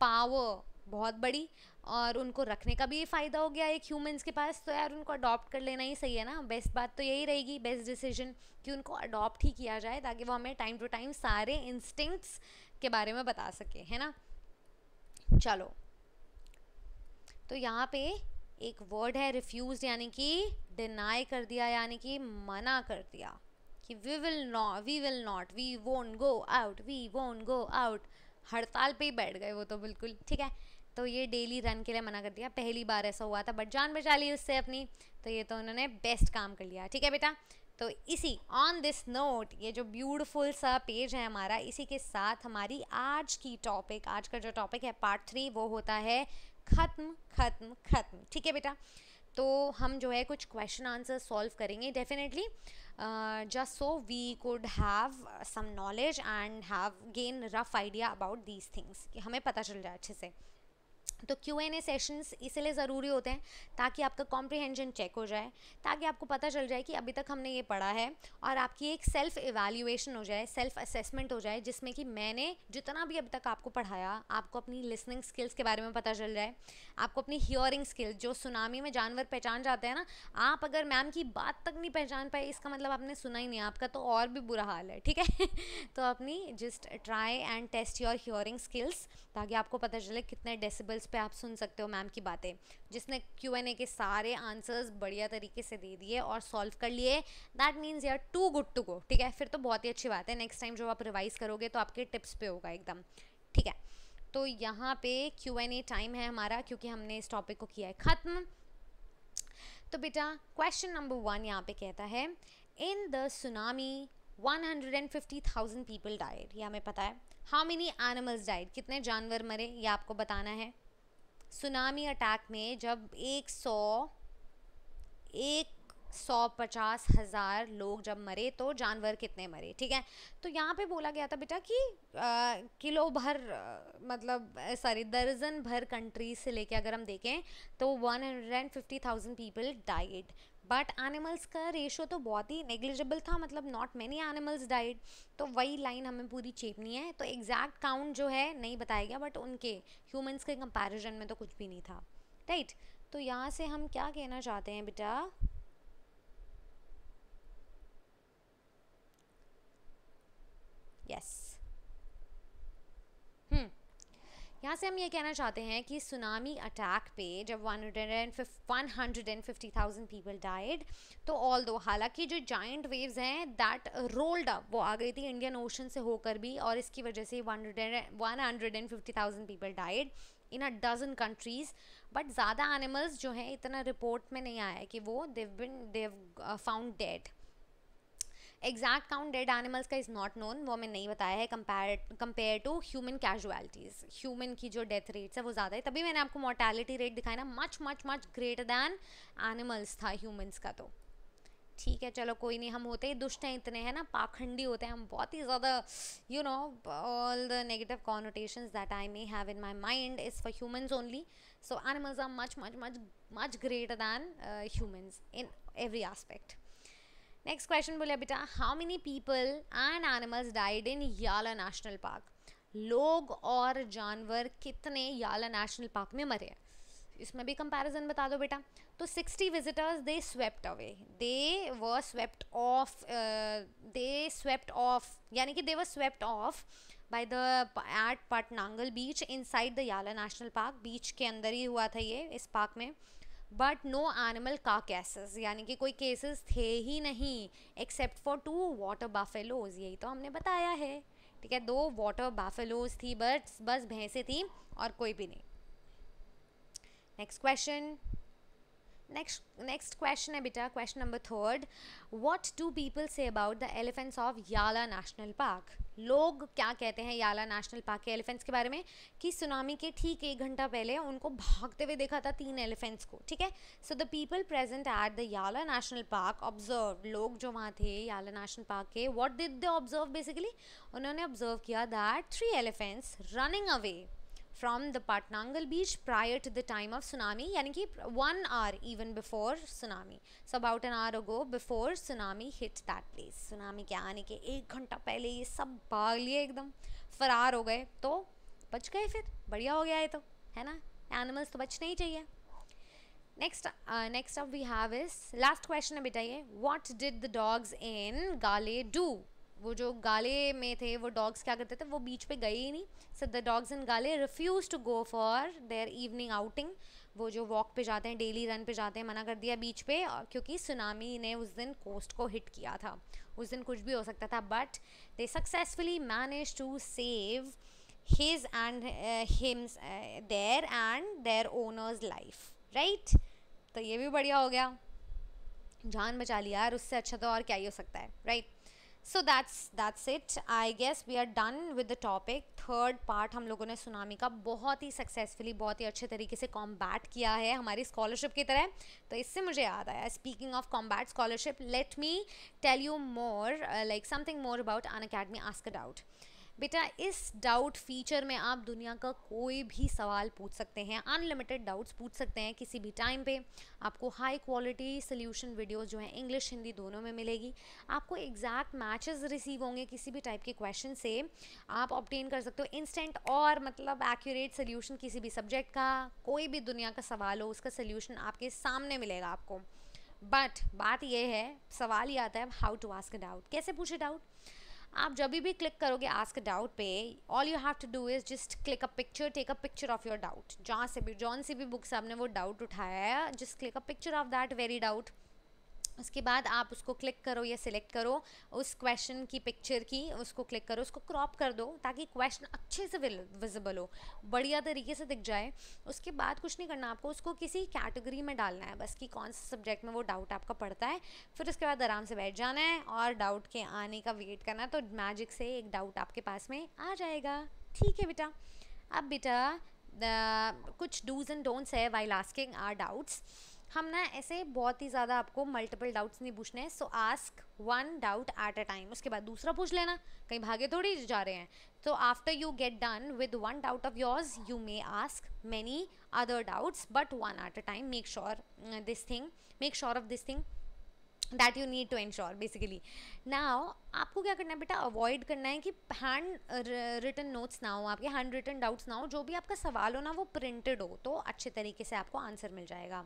पावर बहुत बड़ी और उनको रखने का भी फ़ायदा हो गया एक ह्यूमंस के पास तो यार उनको अडॉप्ट कर लेना ही सही है ना बेस्ट बात तो यही रहेगी बेस्ट डिसीजन कि उनको अडॉप्ट ही किया जाए ताकि वो हमें टाइम टू टाइम सारे इंस्टिंक्ट्स के बारे में बता सके है ना चलो तो यहाँ पे एक वर्ड है रिफ्यूज यानी कि डिनाई कर दिया यानी कि मना कर दिया कि we will not we will not we won't go out we won't go out हड़ताल पे ही बैठ गए वो तो बिल्कुल ठीक है तो ये डेली रन के लिए मना कर दिया पहली बार ऐसा हुआ था बट जान बचा ली उससे अपनी तो ये तो उन्होंने बेस्ट काम कर लिया ठीक है बेटा तो इसी ऑन दिस नोट ये जो ब्यूटीफुल सा पेज है हमारा इसी के साथ हमारी आज की टॉपिक आज का जो टॉपिक है पार्ट थ्री वो होता है ख़त्म ख़त्म ख़त्म ठीक है बेटा तो हम जो है कुछ क्वेश्चन आंसर सॉल्व करेंगे definitely just so we could have some knowledge and have gain rough idea about these things कि हमें पता चल जाए अच्छे से तो क्यू एन ए सेशंस इसलिए ज़रूरी होते हैं ताकि आपका कॉम्प्रीहेंशन चेक हो जाए ताकि आपको पता चल जाए कि अभी तक हमने ये पढ़ा है और आपकी एक सेल्फ़ इवेल्यूएशन हो जाए सेल्फ़ असेसमेंट हो जाए जिसमें कि मैंने जितना भी अभी तक आपको पढ़ाया आपको अपनी लिसनिंग स्किल्स के बारे में पता चल जाए आपको अपनी हियरिंग स्किल्स जो सुनामी में जानवर पहचान जाते हैं ना आप अगर मैम की बात तक नहीं पहचान पाए इसका मतलब आपने सुना ही नहीं आपका तो और भी बुरा हाल है ठीक है तो अपनी just try and test your hearing skills ताकि आपको पता चले कितने डेसिबल्स पे आप सुन सकते हो मैम की बातें जिसने क्यू एन ए के सारे आंसर्स बढ़िया तरीके से दे दिए और सॉल्व कर लिए that means you are too good to go ठीक है फिर तो बहुत ही अच्छी बात है नेक्स्ट टाइम जब आप रिवाइज़ करोगे तो आपके टिप्स पे होगा एकदम ठीक है तो यहाँ पे क्यू एन ए टाइम है हमारा क्योंकि हमने इस टॉपिक को किया है ख़त्म तो बेटा क्वेश्चन नंबर वन यहाँ पे कहता है in the tsunami one hundred and fifty thousand people died ये हमें पता है हाउ मेनी एनिमल्स डाइड कितने जानवर मरे ये आपको बताना है सुनामी अटैक में जब एक सौ एक सौ पचास हज़ार लोग जब मरे तो जानवर कितने मरे ठीक है तो यहाँ पे बोला गया था बेटा कि आ, किलो भर आ, मतलब सॉरी दर्जन भर कंट्रीज से लेके अगर हम देखें तो one hundred and fifty thousand people died but animals का रेशो तो बहुत ही नेग्लिजिबल था मतलब नॉट मैनी एनिमल्स डाइड तो वही लाइन हमें पूरी चेपनी है तो एग्जैक्ट काउंट जो है नहीं बताया गया बट उनके ह्यूमंस के कंपेरिजन में तो कुछ भी नहीं था राइट तो यहाँ से हम क्या कहना चाहते हैं बेटा यस yes. यहाँ से हम ये कहना चाहते हैं कि सुनामी अटैक पे जब one hundred and one hundred and fifty thousand people died तो ऑल दो हालांकि जो जॉइंट वेव्स हैं दैट रोल्ड अप वो आ गई थी इंडियन ओशन से होकर भी और इसकी वजह से one hundred and fifty thousand people died in a dozen countries but ज़्यादा एनिमल्स जो हैं इतना रिपोर्ट में नहीं आया कि वो they've been they've found dead exact count dead animals का इज़ नॉट नोन वो हमें नहीं बताया है compare compare to human casualties human की जो डेथ रेट्स है वो ज़्यादा है तभी मैंने आपको मॉर्टेलिटी रेट दिखाया ना much much much greater than animals था ह्यूमन्स का तो ठीक है चलो कोई नहीं हम होते ही दुष्ट हैं इतने हैं ना पाखंडी होते हैं हम बहुत ही ज़्यादा you know all the negative connotation that I may have in my mind is for humans only so animals are much much much much greater than humans in every aspect next question बोले बेटा how many people and animals died in Yala national park लोग और जानवर कितने याला national park में मरे इसमें भी कंपैरिजन बता दो बेटा तो 60 visitors they swept away they were swept off they swept off यानी कि they were swept off by the at Patanangala beach inside the Yala national park beach के अंदर ही हुआ था ये इस पार्क में बट नो एनिमल का केसेस यानी कि कोई केसेस थे ही नहीं except for two water buffaloes यही तो हमने बताया है ठीक है दो वाटर बाफेलोज थी बट बस भैंसें थी और कोई भी नहीं next question next next question है बेटा question number third what do people say about the elephants of Yala national park लोग क्या कहते हैं याला नेशनल पार्क के एलिफेंट्स के बारे में कि सुनामी के ठीक एक घंटा पहले उनको भागते हुए देखा था तीन एलिफेंट्स को ठीक है so the people present at the Yala national park observe लोग जो वहाँ थे याला नेशनल पार्क के what did they observe basically उन्होंने ऑब्जर्व किया that three elephants running away from the Patanangala beach prior to the time of tsunami यानी कि one hour even before tsunami so about an hour go before tsunami hit that place tsunami के आने के एक घंटा पहले ये सब भाग लिए एकदम फरार हो गए तो बच गए फिर बढ़िया हो गया है तो है ना एनिमल्स तो बचने ही चाहिए next next up we have इस लास्ट क्वेश्चन है बेटा ये what did the dogs in Galle do वो जो गाले में थे वो डॉग्स क्या करते थे वो बीच पे गए ही नहीं so the dogs in Galle refuse to go for their evening outing वो जो वॉक पे जाते हैं डेली रन पे जाते हैं मना कर दिया बीच पे क्योंकि सुनामी ने उस दिन कोस्ट को हिट किया था उस दिन कुछ भी हो सकता था but they successfully manage to save his and hims their and their owners life right तो ये भी बढ़िया हो गया जान बचा लिया यार उससे अच्छा तो और क्या ही हो सकता है right right? So that's that's it I guess we are done with the topic third part हम लोगों ने सुनामी का बहुत ही सक्सेसफुली बहुत ही अच्छे तरीके से कॉम्बैट किया है हमारी स्कॉलरशिप की तरह तो इससे मुझे याद आया speaking of combat scholarship let me tell you more like something more about Unacademy ask doubt बेटा इस डाउट फीचर में आप दुनिया का कोई भी सवाल पूछ सकते हैं अनलिमिटेड डाउट्स पूछ सकते हैं किसी भी टाइम पे आपको हाई क्वालिटी सोल्यूशन वीडियोज़ जो है इंग्लिश हिंदी दोनों में मिलेगी आपको एग्जैक्ट मैचेस रिसीव होंगे किसी भी टाइप के क्वेश्चन से आप ऑप्टेन कर सकते हो इंस्टेंट और मतलब एक्यूरेट सोल्यूशन किसी भी सब्जेक्ट का कोई भी दुनिया का सवाल हो उसका सोल्यूशन आपके सामने मिलेगा आपको बट बात यह है सवाल ये आता है हाउ टू आस्क डाउट कैसे पूछे डाउट आप जब भी क्लिक करोगे आस्क डाउट पे all you have to do is just click a picture take a picture of your doubt जहाँ से भी जॉन सी भी बुक आपने वो डाउट उठाया है just click a picture of that very doubt उसके बाद आप उसको क्लिक करो या सिलेक्ट करो उस क्वेश्चन की पिक्चर की उसको क्लिक करो उसको क्रॉप कर दो ताकि क्वेश्चन अच्छे से विजिबल हो बढ़िया तरीके से दिख जाए उसके बाद कुछ नहीं करना आपको उसको किसी कैटेगरी में डालना है बस कि कौन से सब्जेक्ट में वो डाउट आपका पड़ता है फिर उसके बाद आराम से बैठ जाना है और डाउट के आने का वेट करना है तो मैजिक से एक डाउट आपके पास में आ जाएगा ठीक है बेटा अब बेटा कुछ डूज एंड डोंट्स है वाई लास्किंग आर डाउट्स हम ना ऐसे बहुत ही ज़्यादा आपको मल्टीपल डाउट्स नहीं पूछने हैं so ask one doubt at a time उसके बाद दूसरा पूछ लेना कहीं भागे थोड़ी जा रहे हैं तो after you get done with one doubt of yours you may ask many other doubts but one at a time make sure this thing make sure of this thing that you need to ensure basically now आपको क्या करना है बेटा avoid करना है कि hand written notes ना हो आपके हैंड रिटन डाउट्स ना हो जो भी आपका सवाल हो ना वो प्रिंटेड हो तो अच्छे तरीके से आपको आंसर मिल जाएगा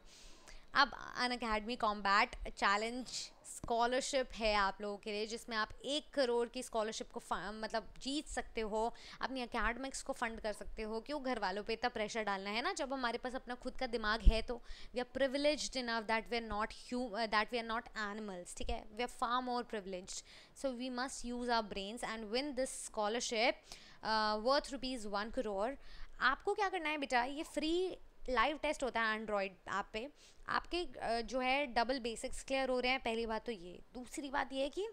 अब Unacademy combat challenge scholarship है आप लोगों के लिए जिसमें आप एक करोड़ की स्कॉलरशिप को मतलब जीत सकते हो अपनी अकेडमिक्स को फंड कर सकते हो क्यों घर वालों पे इतना प्रेशर डालना है ना जब हमारे पास अपना खुद का दिमाग है तो we are privilege enough that we are not hue that we are not animals ठीक है we are far more privilege so we must use our brains and win this scholarship worth rupees one crore आपको क्या करना है बेटा ये free live test होता है एंड्रॉयड ऐप पे आपके जो है डबल बेसिक्स क्लियर हो रहे हैं पहली बात तो ये दूसरी बात ये है कि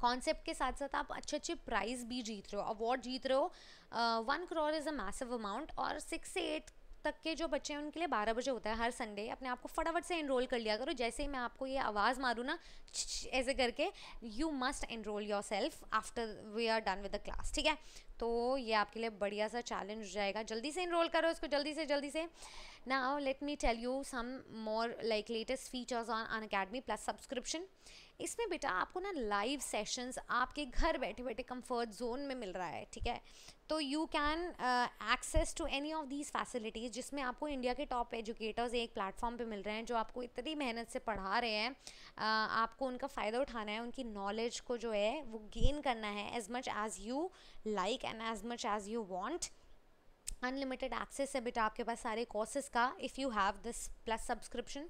कॉन्सेप्ट के साथ साथ आप अच्छे अच्छे प्राइज़ भी जीत रहे हो अवार्ड जीत रहे हो one crore is a massive amount और सिक्स से एट तक के जो बच्चे हैं उनके लिए बारह बजे होता है हर संडे अपने आप को फटाफट से इनरोल कर लिया करो जैसे ही मैं आपको ये आवाज़ मारूँ ना ऐसे करके you must enrol your self after we are done with the class ठीक है तो ये आपके लिए बढ़िया सा चैलेंज हो जाएगा जल्दी से इनरोल करो इसको जल्दी से जल्दी से now let me tell you some more like latest features on on academy plus subscription इसमें बेटा आपको ना लाइव सेशंस आपके घर बैठे बैठे कंफर्ट जोन में मिल रहा है ठीक है तो you can access to any of these facilities जिसमें आपको इंडिया के टॉप एजुकेटर्स एक प्लेटफॉर्म पे मिल रहे हैं जो आपको इतनी मेहनत से पढ़ा रहे हैं uh, आपको उनका फ़ायदा उठाना है उनकी नॉलेज को जो है वो गेन करना है as much as you like and as much as you want unlimited access है बेटा आपके पास सारे कोर्सेज़ का if you have this plus subscription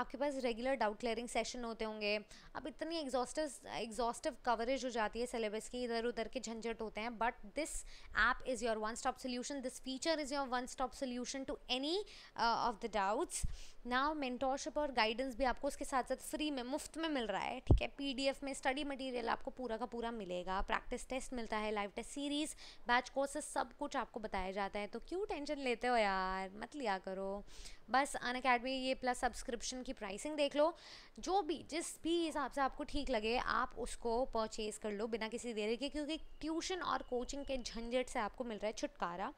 आपके पास रेगुलर डाउट क्लियरिंग सेशन होते होंगे अब इतनी एग्जॉस्टिव एग्जॉस्टिव कवरेज हो जाती है सिलेबस की इधर उधर के झंझट होते हैं but this app is your one stop solution this feature is your one stop solution to any of the doubts now mentorship और गाइडेंस भी आपको उसके साथ साथ फ्री में मुफ्त में मिल रहा है ठीक है एफ में स्टडी मटीरियल आपको पूरा का पूरा मिलेगा प्रैक्टिस टेस्ट मिलता है live test series batch courses सब कुछ आपको बताया जाता है तो क्यों टेंशन लेते हो यार मत लिया करो बस अन अकेडमी ये प्लस सब्सक्रिप्शन की प्राइसिंग देख लो जो भी जिस भी हिसाब से आपको ठीक लगे आप उसको परचेज़ कर लो बिना किसी देरी के क्योंकि ट्यूशन और कोचिंग के झंझट से आपको मिल रहा है छुटकारा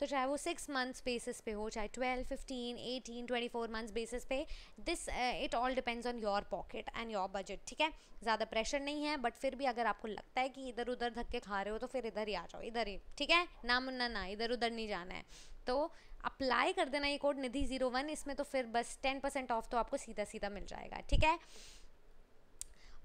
तो चाहे वो सिक्स मंथ्स बेसिस पे हो चाहे twelve fifteen eighteen twenty four months basis पे this it all depends on your pocket and your budget ठीक है ज़्यादा प्रेशर नहीं है बट फिर भी अगर आपको लगता है कि इधर उधर धक्के खा रहे हो तो फिर इधर ही आ जाओ इधर ही ठीक है ना मुन्ना ना इधर उधर नहीं जाना है तो अप्लाई कर देना ये कोड निधि ज़ीरो वन इसमें तो फिर बस टेन परसेंट ऑफ तो आपको सीधा सीधा मिल जाएगा ठीक है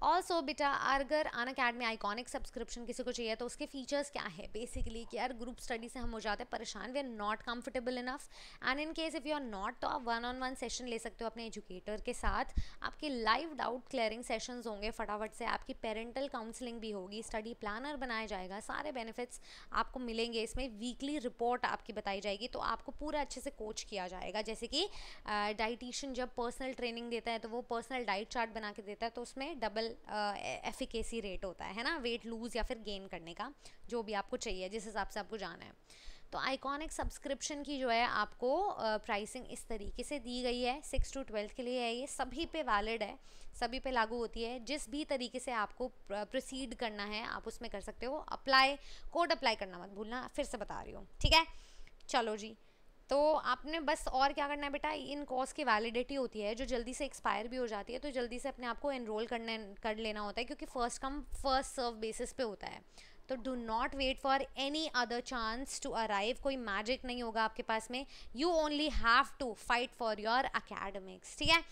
ऑल्सो बेटा अगर अन अकेडमी आइकॉनिक सब्सक्रिप्शन किसी को चाहिए तो उसके फीचर्स क्या है बेसिकली कि यार ग्रुप स्टडी से हम हो जाते हैं परेशान we are not comfortable enough and in case if you are not तो आप वन ऑन वन सेशन ले सकते हो अपने एजुकेटर के साथ आपके लाइव डाउट क्लियरिंग सेशन होंगे फटाफट से आपकी पेरेंटल काउंसलिंग भी होगी स्टडी प्लानर बनाया जाएगा सारे बेनिफिट्स आपको मिलेंगे इसमें वीकली रिपोर्ट आपकी बताई जाएगी तो आपको पूरा अच्छे से कोच किया जाएगा जैसे कि डाइटिशियन जब पर्सनल ट्रेनिंग देता है तो वो पर्सनल डाइट चार्ट बना के देता है तो उसमें डबल एफिकेसी uh, रेट होता है है ना वेट लूज़ या फिर गेन करने का जो भी आपको चाहिए जिस हिसाब से आपको जाना है तो आइकॉनिक सब्सक्रिप्शन की जो है आपको प्राइसिंग uh, इस तरीके से दी गई है सिक्स टू ट्वेल्थ के लिए है ये सभी पे वैलिड है सभी पे लागू होती है जिस भी तरीके से आपको प्रोसीड uh, करना है आप उसमें कर सकते हो अप्लाई कोड अप्लाई करना मत भूलना फिर से बता रही हूँ ठीक है चलो जी तो आपने बस और क्या करना है बेटा इन कोर्स की वैलिडिटी होती है जो जल्दी से एक्सपायर भी हो जाती है तो जल्दी से अपने आप को एनरोल करने कर लेना होता है क्योंकि first come first serve basis पे होता है तो do not wait for any other chance to arrive कोई मैजिक नहीं होगा आपके पास में you only have to fight for your academics ठीक है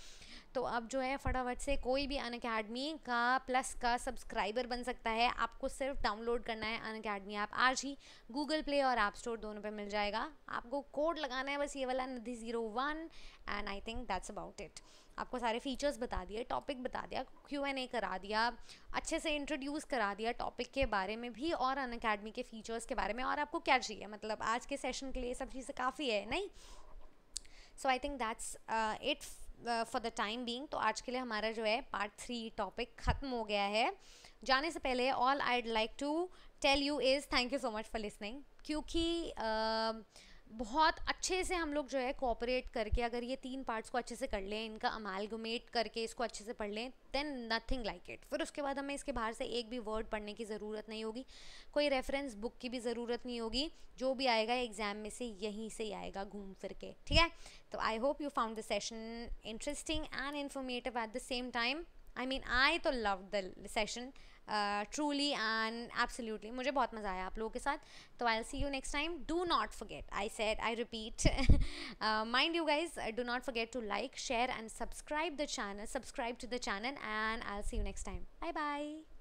तो अब जो है फटाफट से कोई भी अन अकेडमी का प्लस का सब्सक्राइबर बन सकता है आपको सिर्फ डाउनलोड करना है अन अकेडमी ऐप आज ही गूगल प्ले और ऐप स्टोर दोनों पर मिल जाएगा आपको कोड लगाना है बस ये वाला नदी zero one and I think that's about it आपको सारे फीचर्स बता दिए टॉपिक बता दिया क्यू एन ए करा दिया अच्छे से इंट्रोड्यूस करा दिया टॉपिक के बारे में भी और अन अकेडमी के फीचर्स के बारे में और आपको क्या चाहिए मतलब आज के सेशन के लिए सब चीज़ें काफ़ी है नहीं so I think that's it for the time being तो आज के लिए हमारा जो है पार्ट थ्री टॉपिक ख़त्म हो गया है जाने से पहले all I'd like to tell you is thank you so much for listening क्योंकि uh, बहुत अच्छे से हम लोग जो है कोऑपरेट करके अगर ये तीन पार्ट्स को अच्छे से कर लें इनका अमालगमेट करके इसको अच्छे से पढ़ लें देन नथिंग लाइक इट फिर उसके बाद हमें इसके बाहर से एक भी वर्ड पढ़ने की ज़रूरत नहीं होगी कोई रेफरेंस बुक की भी ज़रूरत नहीं होगी जो भी आएगा एग्ज़ाम में से यहीं से ही आएगा घूम फिर के ठीक है तो I hope you found the session interesting and informative at the same time I mean I तो love the session truly and absolutely मुझे बहुत मज़ा आया आप लोगों के साथ तो I see you next time do not forget I said I repeat mind you guys do not forget to like share and subscribe the channel subscribe to the channel and I see you next time bye bye